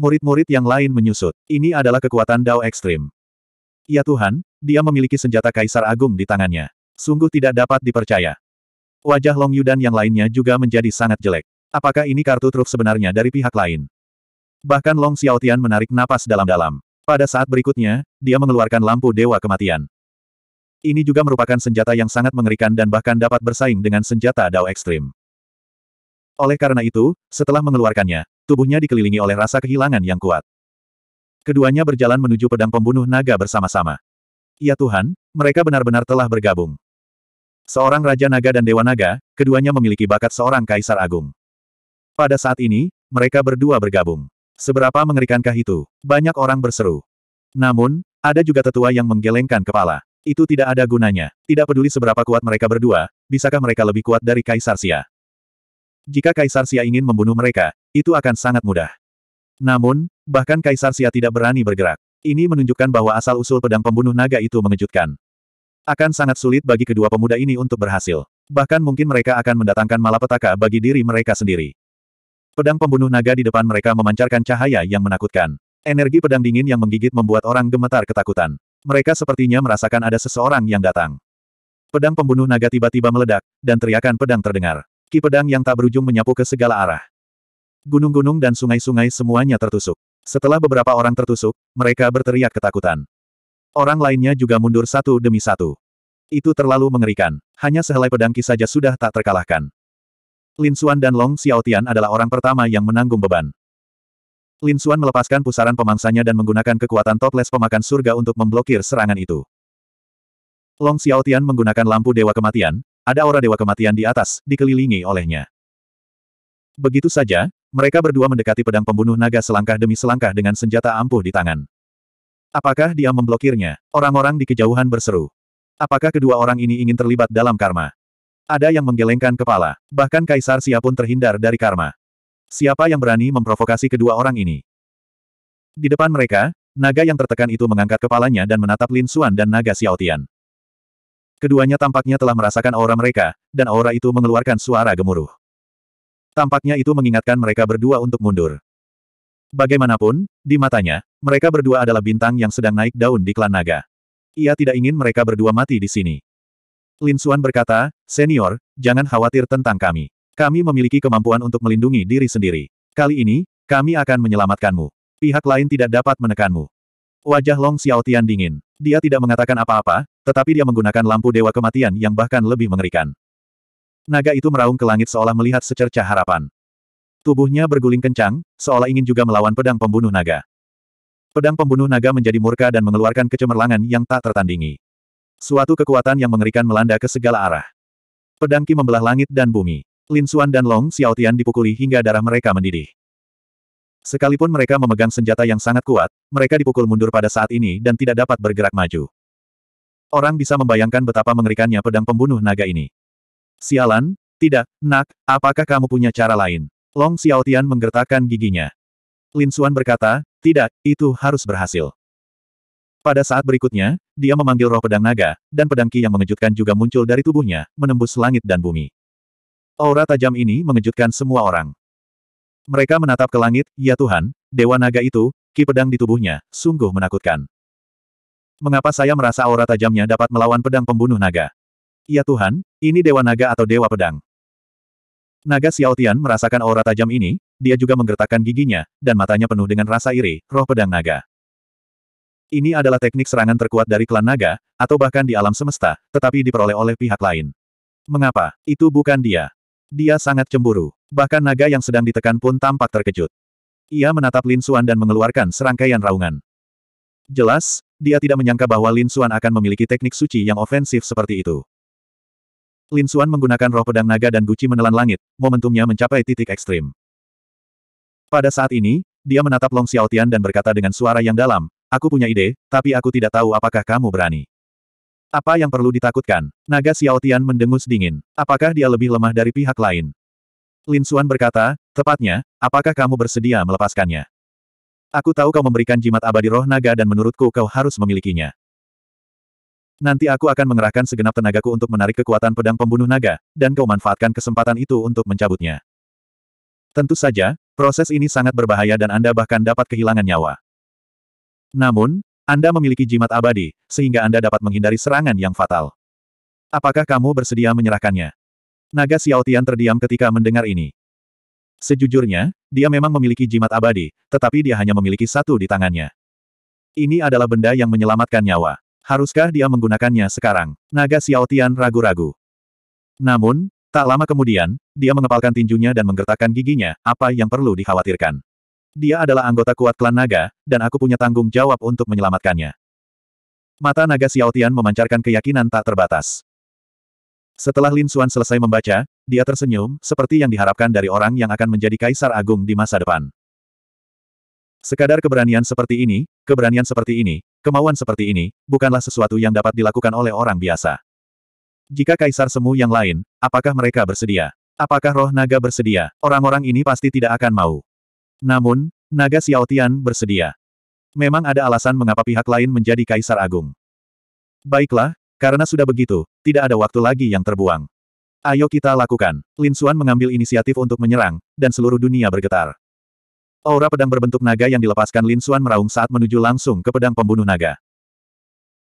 Murid-murid yang lain menyusut. Ini adalah kekuatan Dao Ekstrim. Ya Tuhan, dia memiliki senjata Kaisar Agung di tangannya. Sungguh tidak dapat dipercaya. Wajah Long Yudan yang lainnya juga menjadi sangat jelek. Apakah ini kartu truf sebenarnya dari pihak lain? Bahkan Long Xiaotian menarik napas dalam-dalam. Pada saat berikutnya, dia mengeluarkan lampu Dewa Kematian. Ini juga merupakan senjata yang sangat mengerikan dan bahkan dapat bersaing dengan senjata Dao Ekstrim. Oleh karena itu, setelah mengeluarkannya, tubuhnya dikelilingi oleh rasa kehilangan yang kuat. Keduanya berjalan menuju pedang pembunuh naga bersama-sama. Ya Tuhan, mereka benar-benar telah bergabung. Seorang Raja Naga dan Dewa Naga, keduanya memiliki bakat seorang Kaisar Agung. Pada saat ini, mereka berdua bergabung. Seberapa mengerikankah itu? Banyak orang berseru. Namun, ada juga tetua yang menggelengkan kepala. Itu tidak ada gunanya. Tidak peduli seberapa kuat mereka berdua, bisakah mereka lebih kuat dari Kaisar Sia? Jika Kaisar Sia ingin membunuh mereka, itu akan sangat mudah. Namun, bahkan Kaisar Sia tidak berani bergerak. Ini menunjukkan bahwa asal-usul pedang pembunuh naga itu mengejutkan. Akan sangat sulit bagi kedua pemuda ini untuk berhasil. Bahkan mungkin mereka akan mendatangkan malapetaka bagi diri mereka sendiri. Pedang pembunuh naga di depan mereka memancarkan cahaya yang menakutkan. Energi pedang dingin yang menggigit membuat orang gemetar ketakutan. Mereka sepertinya merasakan ada seseorang yang datang. Pedang pembunuh naga tiba-tiba meledak, dan teriakan pedang terdengar. Ki pedang yang tak berujung menyapu ke segala arah. Gunung-gunung dan sungai-sungai semuanya tertusuk. Setelah beberapa orang tertusuk, mereka berteriak ketakutan. Orang lainnya juga mundur satu demi satu. Itu terlalu mengerikan. Hanya sehelai pedang ki saja sudah tak terkalahkan. Lin Xuan dan Long Xiaotian adalah orang pertama yang menanggung beban. Lin Xuan melepaskan pusaran pemangsanya dan menggunakan kekuatan toples pemakan surga untuk memblokir serangan itu. Long Xiaotian menggunakan lampu dewa kematian, ada aura dewa kematian di atas, dikelilingi olehnya. Begitu saja, mereka berdua mendekati pedang pembunuh naga selangkah demi selangkah dengan senjata ampuh di tangan. Apakah dia memblokirnya? Orang-orang di kejauhan berseru. Apakah kedua orang ini ingin terlibat dalam karma? Ada yang menggelengkan kepala. Bahkan Kaisar Sia pun terhindar dari karma. Siapa yang berani memprovokasi kedua orang ini? Di depan mereka, naga yang tertekan itu mengangkat kepalanya dan menatap Lin Xuan dan naga Xiao Tian. Keduanya tampaknya telah merasakan aura mereka, dan aura itu mengeluarkan suara gemuruh. Tampaknya itu mengingatkan mereka berdua untuk mundur. Bagaimanapun, di matanya, mereka berdua adalah bintang yang sedang naik daun di klan naga. Ia tidak ingin mereka berdua mati di sini. Lin Suan berkata, Senior, jangan khawatir tentang kami. Kami memiliki kemampuan untuk melindungi diri sendiri. Kali ini, kami akan menyelamatkanmu. Pihak lain tidak dapat menekanmu. Wajah Long Xiaotian dingin. Dia tidak mengatakan apa-apa, tetapi dia menggunakan lampu dewa kematian yang bahkan lebih mengerikan. Naga itu meraung ke langit seolah melihat secerca harapan. Tubuhnya berguling kencang, seolah ingin juga melawan pedang pembunuh naga. Pedang pembunuh naga menjadi murka dan mengeluarkan kecemerlangan yang tak tertandingi. Suatu kekuatan yang mengerikan melanda ke segala arah. Pedangki membelah langit dan bumi. Lin Xuan dan Long Xiaotian dipukuli hingga darah mereka mendidih. Sekalipun mereka memegang senjata yang sangat kuat, mereka dipukul mundur pada saat ini dan tidak dapat bergerak maju. Orang bisa membayangkan betapa mengerikannya pedang pembunuh naga ini. Sialan, tidak, nak, apakah kamu punya cara lain? Long Xiaotian menggertakkan giginya. Lin Xuan berkata, tidak, itu harus berhasil. Pada saat berikutnya, dia memanggil roh pedang naga, dan pedang ki yang mengejutkan juga muncul dari tubuhnya, menembus langit dan bumi. Aura tajam ini mengejutkan semua orang. Mereka menatap ke langit, ya Tuhan, Dewa Naga itu, ki pedang di tubuhnya, sungguh menakutkan. Mengapa saya merasa aura tajamnya dapat melawan pedang pembunuh naga? Ya Tuhan, ini Dewa Naga atau Dewa Pedang? Naga Xiaotian merasakan aura tajam ini, dia juga menggertakkan giginya, dan matanya penuh dengan rasa iri, roh pedang naga. Ini adalah teknik serangan terkuat dari klan naga, atau bahkan di alam semesta, tetapi diperoleh oleh pihak lain. Mengapa? Itu bukan dia. Dia sangat cemburu. Bahkan naga yang sedang ditekan pun tampak terkejut. Ia menatap Lin Xuan dan mengeluarkan serangkaian raungan. Jelas, dia tidak menyangka bahwa Lin Xuan akan memiliki teknik suci yang ofensif seperti itu. Lin Xuan menggunakan roh pedang naga dan guci menelan langit, momentumnya mencapai titik ekstrim. Pada saat ini, dia menatap Long Xiaotian dan berkata dengan suara yang dalam, Aku punya ide, tapi aku tidak tahu apakah kamu berani. Apa yang perlu ditakutkan? Naga Xiao Tian mendengus dingin. Apakah dia lebih lemah dari pihak lain? Lin Xuan berkata, tepatnya, apakah kamu bersedia melepaskannya? Aku tahu kau memberikan jimat abadi roh naga dan menurutku kau harus memilikinya. Nanti aku akan mengerahkan segenap tenagaku untuk menarik kekuatan pedang pembunuh naga, dan kau manfaatkan kesempatan itu untuk mencabutnya. Tentu saja, proses ini sangat berbahaya dan Anda bahkan dapat kehilangan nyawa. Namun, Anda memiliki jimat abadi, sehingga Anda dapat menghindari serangan yang fatal. Apakah kamu bersedia menyerahkannya? Naga Xiaotian terdiam ketika mendengar ini. Sejujurnya, dia memang memiliki jimat abadi, tetapi dia hanya memiliki satu di tangannya. Ini adalah benda yang menyelamatkan nyawa. Haruskah dia menggunakannya sekarang? Naga Xiaotian ragu-ragu. Namun, tak lama kemudian, dia mengepalkan tinjunya dan menggertakkan giginya, apa yang perlu dikhawatirkan. Dia adalah anggota kuat klan naga, dan aku punya tanggung jawab untuk menyelamatkannya. Mata naga Xiaotian memancarkan keyakinan tak terbatas. Setelah Lin Xuan selesai membaca, dia tersenyum, seperti yang diharapkan dari orang yang akan menjadi kaisar agung di masa depan. Sekadar keberanian seperti ini, keberanian seperti ini, kemauan seperti ini, bukanlah sesuatu yang dapat dilakukan oleh orang biasa. Jika kaisar semu yang lain, apakah mereka bersedia? Apakah roh naga bersedia? Orang-orang ini pasti tidak akan mau. Namun, naga Xiaotian bersedia. Memang ada alasan mengapa pihak lain menjadi kaisar agung. Baiklah, karena sudah begitu, tidak ada waktu lagi yang terbuang. Ayo kita lakukan. Lin Xuan mengambil inisiatif untuk menyerang, dan seluruh dunia bergetar. Aura pedang berbentuk naga yang dilepaskan Lin Xuan meraung saat menuju langsung ke pedang pembunuh naga.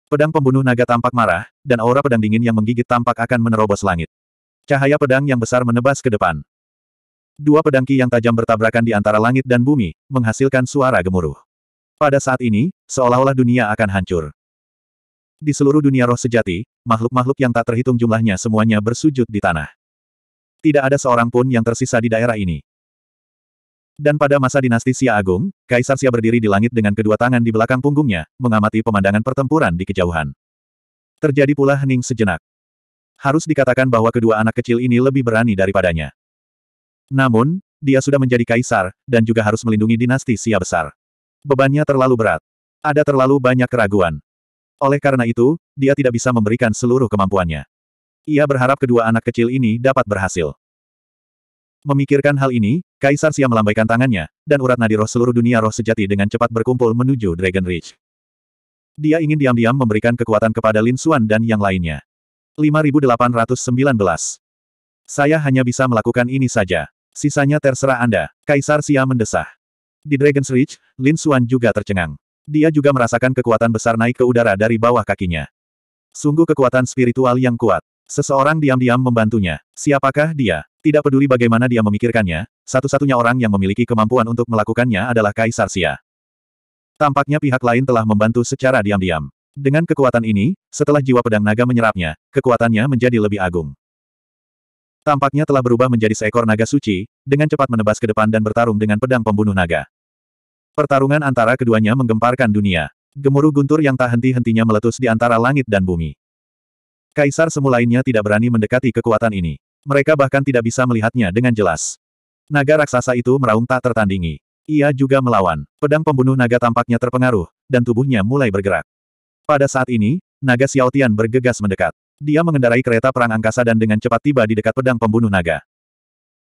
Pedang pembunuh naga tampak marah, dan aura pedang dingin yang menggigit tampak akan menerobos langit. Cahaya pedang yang besar menebas ke depan. Dua pedangki yang tajam bertabrakan di antara langit dan bumi, menghasilkan suara gemuruh. Pada saat ini, seolah-olah dunia akan hancur. Di seluruh dunia roh sejati, makhluk-makhluk yang tak terhitung jumlahnya semuanya bersujud di tanah. Tidak ada seorang pun yang tersisa di daerah ini. Dan pada masa dinasti Xia Agung, Kaisar Xia berdiri di langit dengan kedua tangan di belakang punggungnya, mengamati pemandangan pertempuran di kejauhan. Terjadi pula hening sejenak. Harus dikatakan bahwa kedua anak kecil ini lebih berani daripadanya. Namun, dia sudah menjadi kaisar, dan juga harus melindungi dinasti Sia besar. Bebannya terlalu berat. Ada terlalu banyak keraguan. Oleh karena itu, dia tidak bisa memberikan seluruh kemampuannya. Ia berharap kedua anak kecil ini dapat berhasil. Memikirkan hal ini, Kaisar Sia melambaikan tangannya, dan urat nadi roh seluruh dunia roh sejati dengan cepat berkumpul menuju Dragon Ridge. Dia ingin diam-diam memberikan kekuatan kepada Lin Xuan dan yang lainnya. 5819. Saya hanya bisa melakukan ini saja. Sisanya terserah Anda, Kaisar Xia mendesah. Di Dragon's Reach, Lin Xuan juga tercengang. Dia juga merasakan kekuatan besar naik ke udara dari bawah kakinya. Sungguh kekuatan spiritual yang kuat. Seseorang diam-diam membantunya. Siapakah dia? Tidak peduli bagaimana dia memikirkannya, satu-satunya orang yang memiliki kemampuan untuk melakukannya adalah Kaisar Xia. Tampaknya pihak lain telah membantu secara diam-diam. Dengan kekuatan ini, setelah jiwa pedang naga menyerapnya, kekuatannya menjadi lebih agung. Tampaknya telah berubah menjadi seekor naga suci, dengan cepat menebas ke depan dan bertarung dengan pedang pembunuh naga. Pertarungan antara keduanya menggemparkan dunia. Gemuruh guntur yang tak henti-hentinya meletus di antara langit dan bumi. Kaisar semu lainnya tidak berani mendekati kekuatan ini. Mereka bahkan tidak bisa melihatnya dengan jelas. Naga raksasa itu meraung tak tertandingi. Ia juga melawan. Pedang pembunuh naga tampaknya terpengaruh, dan tubuhnya mulai bergerak. Pada saat ini, naga Xiaotian bergegas mendekat. Dia mengendarai kereta perang angkasa dan dengan cepat tiba di dekat pedang pembunuh naga.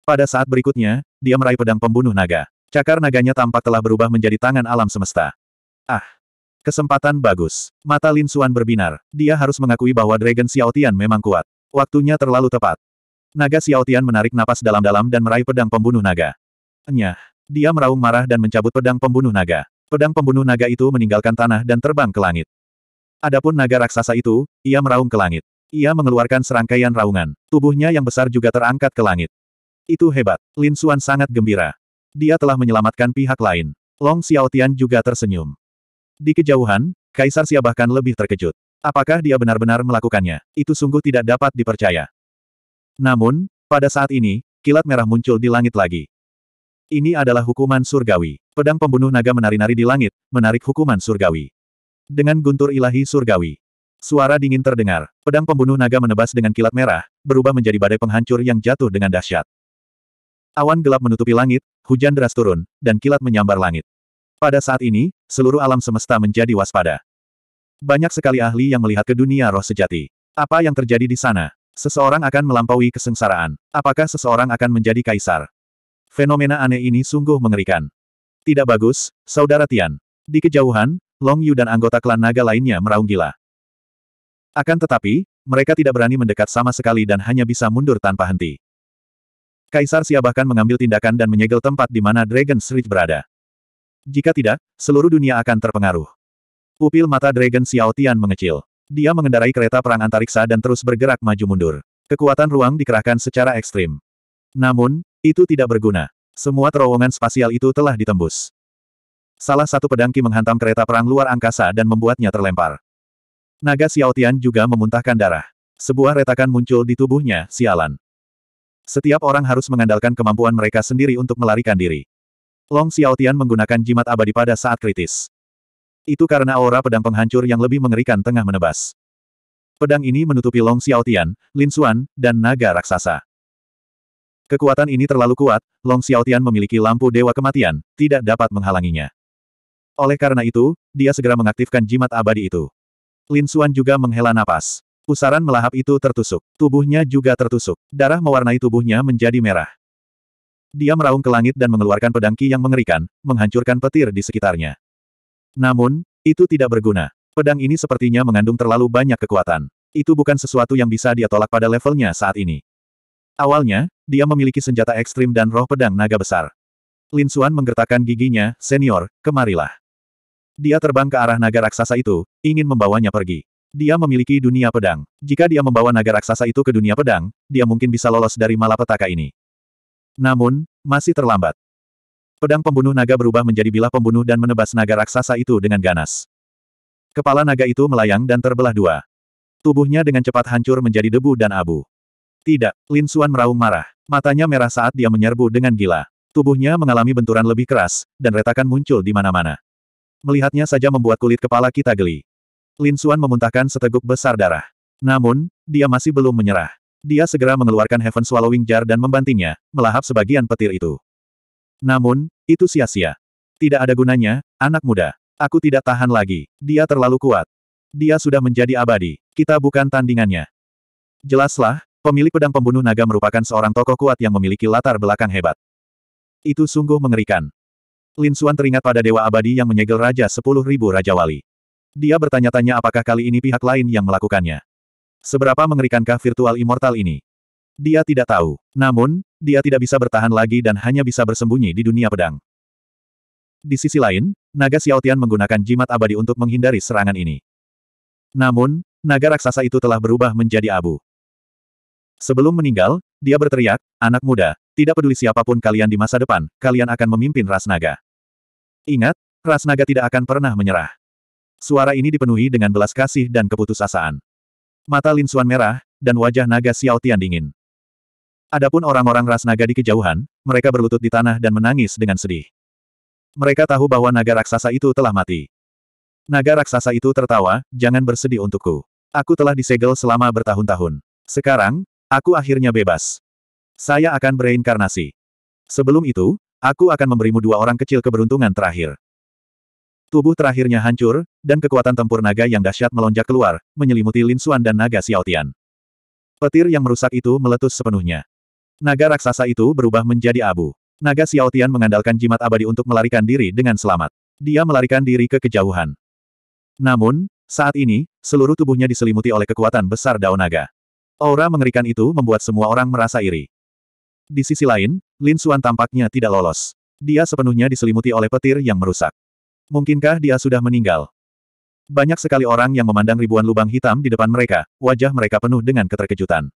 Pada saat berikutnya, dia meraih pedang pembunuh naga. Cakar naganya tampak telah berubah menjadi tangan alam semesta. Ah! Kesempatan bagus. Mata Lin Suan berbinar. Dia harus mengakui bahwa Dragon Xiaotian memang kuat. Waktunya terlalu tepat. Naga Xiaotian menarik napas dalam-dalam dan meraih pedang pembunuh naga. Enyah. Dia meraung marah dan mencabut pedang pembunuh naga. Pedang pembunuh naga itu meninggalkan tanah dan terbang ke langit. Adapun naga raksasa itu, ia meraung ke langit. Ia mengeluarkan serangkaian raungan. Tubuhnya yang besar juga terangkat ke langit. Itu hebat. Lin Suan sangat gembira. Dia telah menyelamatkan pihak lain. Long Xiaotian juga tersenyum. Di kejauhan, Kaisar Xia bahkan lebih terkejut. Apakah dia benar-benar melakukannya? Itu sungguh tidak dapat dipercaya. Namun, pada saat ini, kilat merah muncul di langit lagi. Ini adalah hukuman surgawi. Pedang pembunuh naga menari-nari di langit, menarik hukuman surgawi. Dengan guntur ilahi surgawi, Suara dingin terdengar. Pedang pembunuh naga menebas dengan kilat merah, berubah menjadi badai penghancur yang jatuh dengan dahsyat. Awan gelap menutupi langit, hujan deras turun, dan kilat menyambar langit. Pada saat ini, seluruh alam semesta menjadi waspada. Banyak sekali ahli yang melihat ke dunia roh sejati. Apa yang terjadi di sana? Seseorang akan melampaui kesengsaraan. Apakah seseorang akan menjadi kaisar? Fenomena aneh ini sungguh mengerikan. Tidak bagus, Saudara Tian. Di kejauhan, Long Yu dan anggota klan naga lainnya meraung gila. Akan tetapi, mereka tidak berani mendekat sama sekali dan hanya bisa mundur tanpa henti. Kaisar Xia bahkan mengambil tindakan dan menyegel tempat di mana Dragon Street berada. Jika tidak, seluruh dunia akan terpengaruh. Pupil mata Dragon Xiao Tian mengecil. Dia mengendarai kereta perang antariksa dan terus bergerak maju-mundur. Kekuatan ruang dikerahkan secara ekstrim. Namun, itu tidak berguna. Semua terowongan spasial itu telah ditembus. Salah satu pedangki menghantam kereta perang luar angkasa dan membuatnya terlempar. Naga Xiaotian juga memuntahkan darah. Sebuah retakan muncul di tubuhnya, sialan. Setiap orang harus mengandalkan kemampuan mereka sendiri untuk melarikan diri. Long Xiaotian menggunakan jimat abadi pada saat kritis. Itu karena aura pedang penghancur yang lebih mengerikan tengah menebas. Pedang ini menutupi Long Xiaotian, Lin Xuan, dan naga raksasa. Kekuatan ini terlalu kuat, Long Xiaotian memiliki lampu dewa kematian, tidak dapat menghalanginya. Oleh karena itu, dia segera mengaktifkan jimat abadi itu. Lin Xuan juga menghela napas. Pusaran melahap itu tertusuk. Tubuhnya juga tertusuk. Darah mewarnai tubuhnya menjadi merah. Dia meraung ke langit dan mengeluarkan pedang Ki yang mengerikan, menghancurkan petir di sekitarnya. Namun, itu tidak berguna. Pedang ini sepertinya mengandung terlalu banyak kekuatan. Itu bukan sesuatu yang bisa dia tolak pada levelnya saat ini. Awalnya, dia memiliki senjata ekstrim dan roh pedang naga besar. Lin Xuan menggertakkan giginya, senior, kemarilah. Dia terbang ke arah naga raksasa itu, ingin membawanya pergi. Dia memiliki dunia pedang. Jika dia membawa naga raksasa itu ke dunia pedang, dia mungkin bisa lolos dari malapetaka ini. Namun, masih terlambat. Pedang pembunuh naga berubah menjadi bilah pembunuh dan menebas naga raksasa itu dengan ganas. Kepala naga itu melayang dan terbelah dua. Tubuhnya dengan cepat hancur menjadi debu dan abu. Tidak, Lin Xuan meraung marah. Matanya merah saat dia menyerbu dengan gila. Tubuhnya mengalami benturan lebih keras, dan retakan muncul di mana-mana melihatnya saja membuat kulit kepala kita geli. Lin Xuan memuntahkan seteguk besar darah. Namun, dia masih belum menyerah. Dia segera mengeluarkan Heaven Swallowing Jar dan membantingnya, melahap sebagian petir itu. Namun, itu sia-sia. Tidak ada gunanya, anak muda. Aku tidak tahan lagi. Dia terlalu kuat. Dia sudah menjadi abadi. Kita bukan tandingannya. Jelaslah, pemilik pedang pembunuh naga merupakan seorang tokoh kuat yang memiliki latar belakang hebat. Itu sungguh mengerikan. Lin Suan teringat pada Dewa Abadi yang menyegel Raja Sepuluh Ribu Raja Wali. Dia bertanya-tanya apakah kali ini pihak lain yang melakukannya. Seberapa mengerikankah virtual immortal ini? Dia tidak tahu. Namun, dia tidak bisa bertahan lagi dan hanya bisa bersembunyi di dunia pedang. Di sisi lain, naga Xiaotian menggunakan jimat abadi untuk menghindari serangan ini. Namun, naga raksasa itu telah berubah menjadi abu. Sebelum meninggal, dia berteriak, anak muda, tidak peduli siapapun kalian di masa depan, kalian akan memimpin ras naga. Ingat, ras naga tidak akan pernah menyerah. Suara ini dipenuhi dengan belas kasih dan keputusasaan. Mata Lin Suan merah, dan wajah naga Xiao Tian dingin. Adapun orang-orang ras naga di kejauhan, mereka berlutut di tanah dan menangis dengan sedih. Mereka tahu bahwa naga raksasa itu telah mati. Naga raksasa itu tertawa, jangan bersedih untukku. Aku telah disegel selama bertahun-tahun. Sekarang, aku akhirnya bebas. Saya akan bereinkarnasi. Sebelum itu, Aku akan memberimu dua orang kecil keberuntungan terakhir. Tubuh terakhirnya hancur, dan kekuatan tempur naga yang dahsyat melonjak keluar, menyelimuti Lin Xuan dan naga Xiaotian. Petir yang merusak itu meletus sepenuhnya. Naga raksasa itu berubah menjadi abu. Naga Xiaotian mengandalkan jimat abadi untuk melarikan diri dengan selamat. Dia melarikan diri ke kejauhan. Namun, saat ini, seluruh tubuhnya diselimuti oleh kekuatan besar daun naga. Aura mengerikan itu membuat semua orang merasa iri. Di sisi lain, Lin Suan tampaknya tidak lolos. Dia sepenuhnya diselimuti oleh petir yang merusak. Mungkinkah dia sudah meninggal? Banyak sekali orang yang memandang ribuan lubang hitam di depan mereka, wajah mereka penuh dengan keterkejutan.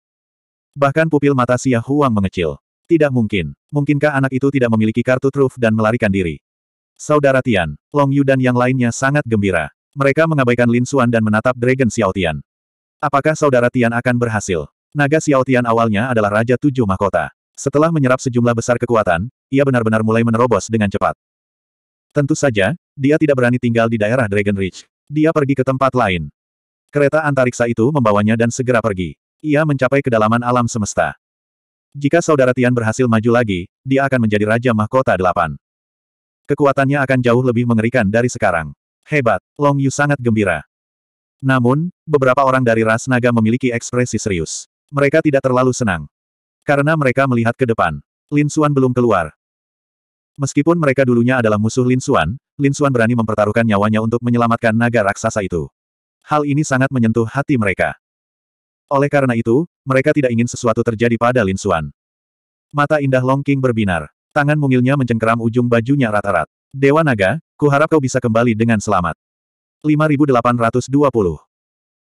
Bahkan pupil mata Xia Huang mengecil. Tidak mungkin. Mungkinkah anak itu tidak memiliki kartu truf dan melarikan diri? Saudara Tian, Long Yu dan yang lainnya sangat gembira. Mereka mengabaikan Lin Suan dan menatap Dragon Xiaotian. Apakah saudara Tian akan berhasil? Naga Xiaotian awalnya adalah Raja Tujuh Mahkota. Setelah menyerap sejumlah besar kekuatan, ia benar-benar mulai menerobos dengan cepat. Tentu saja, dia tidak berani tinggal di daerah Dragon Ridge. Dia pergi ke tempat lain. Kereta antariksa itu membawanya dan segera pergi. Ia mencapai kedalaman alam semesta. Jika saudara Tian berhasil maju lagi, dia akan menjadi Raja Mahkota Delapan. Kekuatannya akan jauh lebih mengerikan dari sekarang. Hebat, Long Yu sangat gembira. Namun, beberapa orang dari ras naga memiliki ekspresi serius. Mereka tidak terlalu senang. Karena mereka melihat ke depan. Lin Xuan belum keluar. Meskipun mereka dulunya adalah musuh Lin Xuan, Lin Xuan berani mempertaruhkan nyawanya untuk menyelamatkan naga raksasa itu. Hal ini sangat menyentuh hati mereka. Oleh karena itu, mereka tidak ingin sesuatu terjadi pada Lin Xuan. Mata indah Long King berbinar. Tangan mungilnya mencengkeram ujung bajunya rata-rat. Dewa Naga, ku harap kau bisa kembali dengan selamat. 5820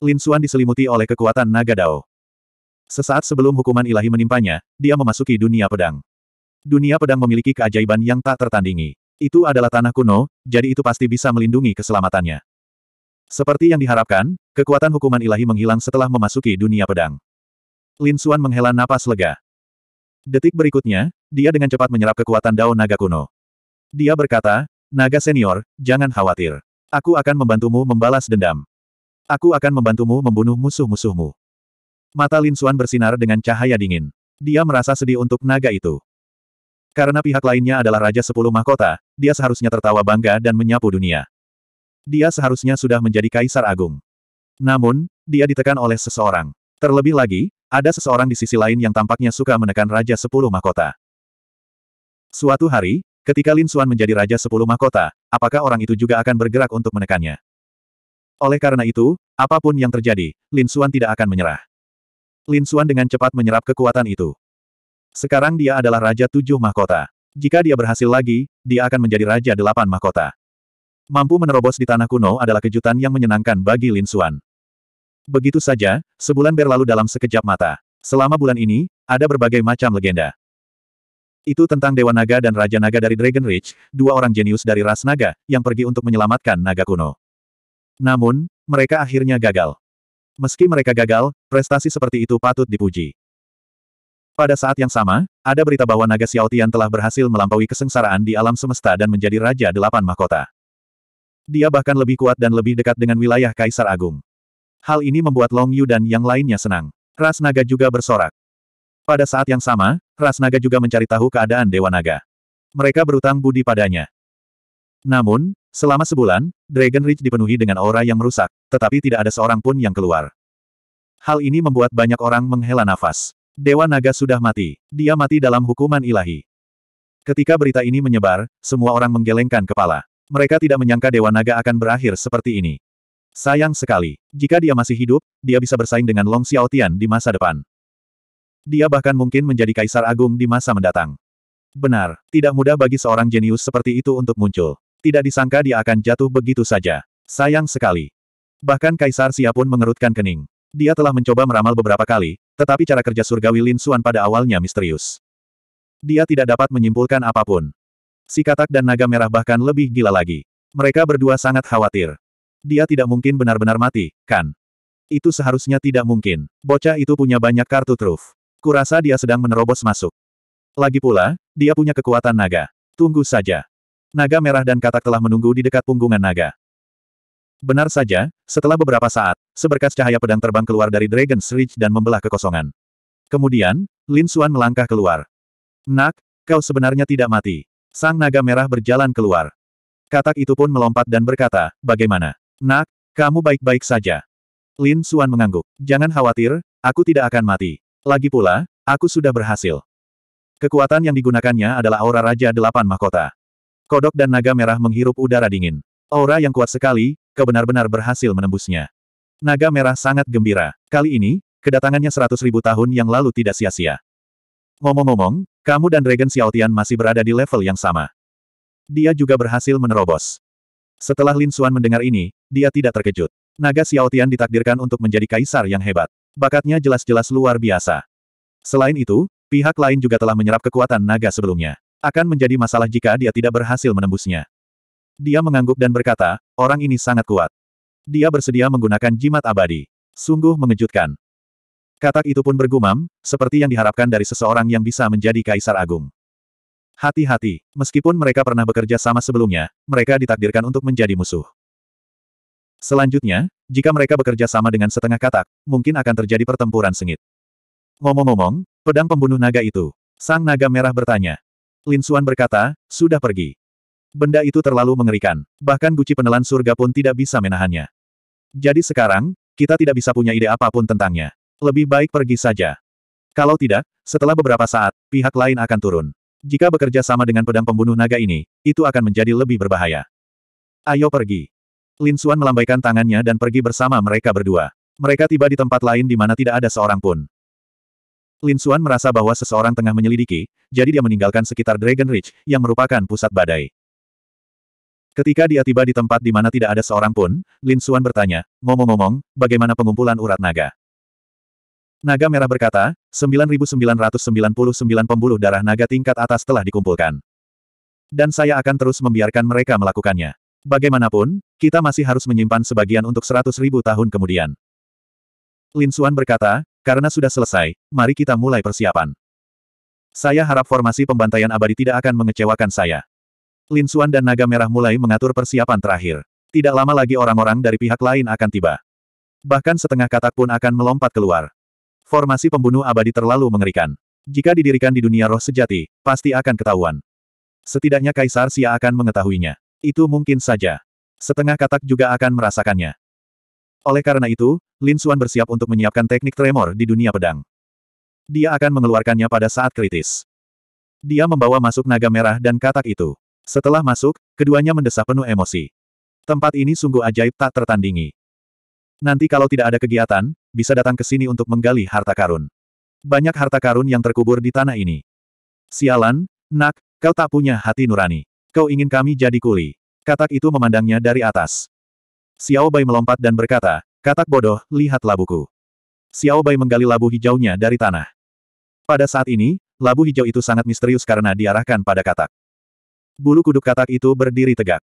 Lin Xuan diselimuti oleh kekuatan Naga Dao. Sesaat sebelum hukuman ilahi menimpanya, dia memasuki dunia pedang. Dunia pedang memiliki keajaiban yang tak tertandingi. Itu adalah tanah kuno, jadi itu pasti bisa melindungi keselamatannya. Seperti yang diharapkan, kekuatan hukuman ilahi menghilang setelah memasuki dunia pedang. Lin Xuan menghela napas lega. Detik berikutnya, dia dengan cepat menyerap kekuatan Dao naga kuno. Dia berkata, Naga senior, jangan khawatir. Aku akan membantumu membalas dendam. Aku akan membantumu membunuh musuh-musuhmu. Mata Lin Xuan bersinar dengan cahaya dingin. Dia merasa sedih untuk naga itu. Karena pihak lainnya adalah Raja Sepuluh Mahkota, dia seharusnya tertawa bangga dan menyapu dunia. Dia seharusnya sudah menjadi Kaisar Agung. Namun, dia ditekan oleh seseorang. Terlebih lagi, ada seseorang di sisi lain yang tampaknya suka menekan Raja Sepuluh Mahkota. Suatu hari, ketika Lin Xuan menjadi Raja Sepuluh Mahkota, apakah orang itu juga akan bergerak untuk menekannya? Oleh karena itu, apapun yang terjadi, Lin Xuan tidak akan menyerah. Lin Suan dengan cepat menyerap kekuatan itu. Sekarang dia adalah Raja Tujuh Mahkota. Jika dia berhasil lagi, dia akan menjadi Raja Delapan Mahkota. Mampu menerobos di tanah kuno adalah kejutan yang menyenangkan bagi Lin Suan. Begitu saja, sebulan berlalu dalam sekejap mata. Selama bulan ini, ada berbagai macam legenda. Itu tentang Dewa Naga dan Raja Naga dari Dragon Ridge, dua orang jenius dari ras naga, yang pergi untuk menyelamatkan naga kuno. Namun, mereka akhirnya gagal. Meski mereka gagal, prestasi seperti itu patut dipuji. Pada saat yang sama, ada berita bahwa naga Xiaotian telah berhasil melampaui kesengsaraan di alam semesta dan menjadi Raja Delapan Mahkota. Dia bahkan lebih kuat dan lebih dekat dengan wilayah Kaisar Agung. Hal ini membuat Long Yu dan yang lainnya senang. Ras naga juga bersorak. Pada saat yang sama, ras naga juga mencari tahu keadaan Dewa Naga. Mereka berutang budi padanya. Namun, Selama sebulan, Dragon Ridge dipenuhi dengan aura yang merusak, tetapi tidak ada seorang pun yang keluar. Hal ini membuat banyak orang menghela nafas. Dewa Naga sudah mati. Dia mati dalam hukuman ilahi. Ketika berita ini menyebar, semua orang menggelengkan kepala. Mereka tidak menyangka Dewa Naga akan berakhir seperti ini. Sayang sekali. Jika dia masih hidup, dia bisa bersaing dengan Long Xiaotian di masa depan. Dia bahkan mungkin menjadi kaisar agung di masa mendatang. Benar, tidak mudah bagi seorang jenius seperti itu untuk muncul. Tidak disangka dia akan jatuh begitu saja. Sayang sekali. Bahkan Kaisar Xia pun mengerutkan kening. Dia telah mencoba meramal beberapa kali, tetapi cara kerja surgawi Lin Suan pada awalnya misterius. Dia tidak dapat menyimpulkan apapun. Si katak dan naga merah bahkan lebih gila lagi. Mereka berdua sangat khawatir. Dia tidak mungkin benar-benar mati, kan? Itu seharusnya tidak mungkin. Bocah itu punya banyak kartu truf. Kurasa dia sedang menerobos masuk. Lagi pula, dia punya kekuatan naga. Tunggu saja. Naga merah dan katak telah menunggu di dekat punggungan naga. Benar saja, setelah beberapa saat, seberkas cahaya pedang terbang keluar dari Dragon's Reach dan membelah kekosongan. Kemudian, Lin Xuan melangkah keluar. Nak, kau sebenarnya tidak mati. Sang naga merah berjalan keluar. Katak itu pun melompat dan berkata, bagaimana? Nak, kamu baik-baik saja. Lin Xuan mengangguk. Jangan khawatir, aku tidak akan mati. Lagi pula, aku sudah berhasil. Kekuatan yang digunakannya adalah aura Raja Delapan Mahkota. Kodok dan naga merah menghirup udara dingin. Aura yang kuat sekali, kebenar-benar berhasil menembusnya. Naga merah sangat gembira. Kali ini, kedatangannya seratus ribu tahun yang lalu tidak sia-sia. Ngomong-ngomong, kamu dan Dragon Xiaotian masih berada di level yang sama. Dia juga berhasil menerobos. Setelah Lin Xuan mendengar ini, dia tidak terkejut. Naga Xiaotian ditakdirkan untuk menjadi kaisar yang hebat. Bakatnya jelas-jelas luar biasa. Selain itu, pihak lain juga telah menyerap kekuatan naga sebelumnya. Akan menjadi masalah jika dia tidak berhasil menembusnya. Dia mengangguk dan berkata, orang ini sangat kuat. Dia bersedia menggunakan jimat abadi. Sungguh mengejutkan. Katak itu pun bergumam, seperti yang diharapkan dari seseorang yang bisa menjadi kaisar agung. Hati-hati, meskipun mereka pernah bekerja sama sebelumnya, mereka ditakdirkan untuk menjadi musuh. Selanjutnya, jika mereka bekerja sama dengan setengah katak, mungkin akan terjadi pertempuran sengit. Ngomong-ngomong, pedang pembunuh naga itu. Sang naga merah bertanya. Lin Xuan berkata, sudah pergi. Benda itu terlalu mengerikan, bahkan guci penelan surga pun tidak bisa menahannya. Jadi sekarang, kita tidak bisa punya ide apapun tentangnya. Lebih baik pergi saja. Kalau tidak, setelah beberapa saat, pihak lain akan turun. Jika bekerja sama dengan pedang pembunuh naga ini, itu akan menjadi lebih berbahaya. Ayo pergi. Lin Xuan melambaikan tangannya dan pergi bersama mereka berdua. Mereka tiba di tempat lain di mana tidak ada seorang pun. Lin Xuan merasa bahwa seseorang tengah menyelidiki, jadi dia meninggalkan sekitar Dragon Ridge, yang merupakan pusat badai. Ketika dia tiba di tempat di mana tidak ada seorang pun, Lin Xuan bertanya, ngomong-ngomong, bagaimana pengumpulan urat naga? Naga Merah berkata, 9.999 pembuluh darah naga tingkat atas telah dikumpulkan. Dan saya akan terus membiarkan mereka melakukannya. Bagaimanapun, kita masih harus menyimpan sebagian untuk 100.000 tahun kemudian. Lin Xuan berkata, karena sudah selesai, mari kita mulai persiapan. Saya harap formasi pembantaian abadi tidak akan mengecewakan saya. Lin Xuan dan Naga Merah mulai mengatur persiapan terakhir. Tidak lama lagi orang-orang dari pihak lain akan tiba. Bahkan setengah katak pun akan melompat keluar. Formasi pembunuh abadi terlalu mengerikan. Jika didirikan di dunia roh sejati, pasti akan ketahuan. Setidaknya Kaisar Sia akan mengetahuinya. Itu mungkin saja. Setengah katak juga akan merasakannya. Oleh karena itu, Lin Suan bersiap untuk menyiapkan teknik tremor di dunia pedang. Dia akan mengeluarkannya pada saat kritis. Dia membawa masuk naga merah dan katak itu. Setelah masuk, keduanya mendesah penuh emosi. Tempat ini sungguh ajaib tak tertandingi. Nanti kalau tidak ada kegiatan, bisa datang ke sini untuk menggali harta karun. Banyak harta karun yang terkubur di tanah ini. Sialan, nak, kau tak punya hati nurani. Kau ingin kami jadi kuli. Katak itu memandangnya dari atas. Xiao Bai melompat dan berkata, katak bodoh, lihat labuku. Xiao Bai menggali labu hijaunya dari tanah. Pada saat ini, labu hijau itu sangat misterius karena diarahkan pada katak. Bulu kuduk katak itu berdiri tegak.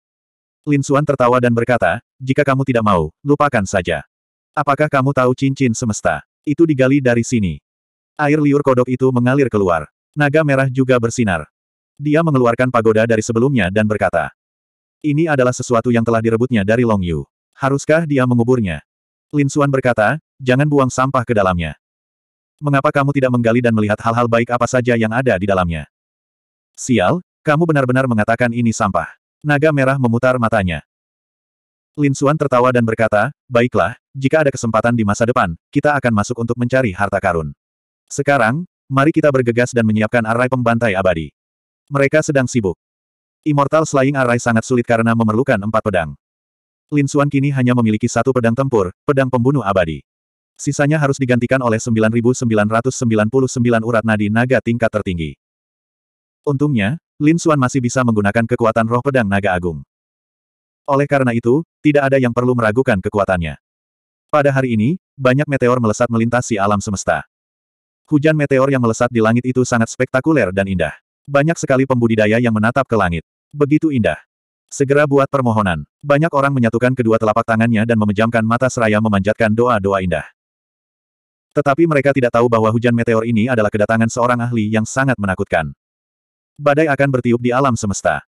Lin Xuan tertawa dan berkata, jika kamu tidak mau, lupakan saja. Apakah kamu tahu cincin semesta? Itu digali dari sini. Air liur kodok itu mengalir keluar. Naga merah juga bersinar. Dia mengeluarkan pagoda dari sebelumnya dan berkata, ini adalah sesuatu yang telah direbutnya dari Long Yu. Haruskah dia menguburnya? Lin Xuan berkata, jangan buang sampah ke dalamnya. Mengapa kamu tidak menggali dan melihat hal-hal baik apa saja yang ada di dalamnya? Sial, kamu benar-benar mengatakan ini sampah. Naga merah memutar matanya. Lin Xuan tertawa dan berkata, baiklah, jika ada kesempatan di masa depan, kita akan masuk untuk mencari harta karun. Sekarang, mari kita bergegas dan menyiapkan arai pembantai abadi. Mereka sedang sibuk. Immortal Slaying Arai sangat sulit karena memerlukan empat pedang. Lin Xuan kini hanya memiliki satu pedang tempur, pedang pembunuh abadi. Sisanya harus digantikan oleh 9.999 urat nadi naga tingkat tertinggi. Untungnya, Lin Xuan masih bisa menggunakan kekuatan roh pedang naga agung. Oleh karena itu, tidak ada yang perlu meragukan kekuatannya. Pada hari ini, banyak meteor melesat melintasi alam semesta. Hujan meteor yang melesat di langit itu sangat spektakuler dan indah. Banyak sekali pembudidaya yang menatap ke langit. Begitu indah. Segera buat permohonan. Banyak orang menyatukan kedua telapak tangannya dan memejamkan mata seraya memanjatkan doa-doa indah. Tetapi mereka tidak tahu bahwa hujan meteor ini adalah kedatangan seorang ahli yang sangat menakutkan. Badai akan bertiup di alam semesta.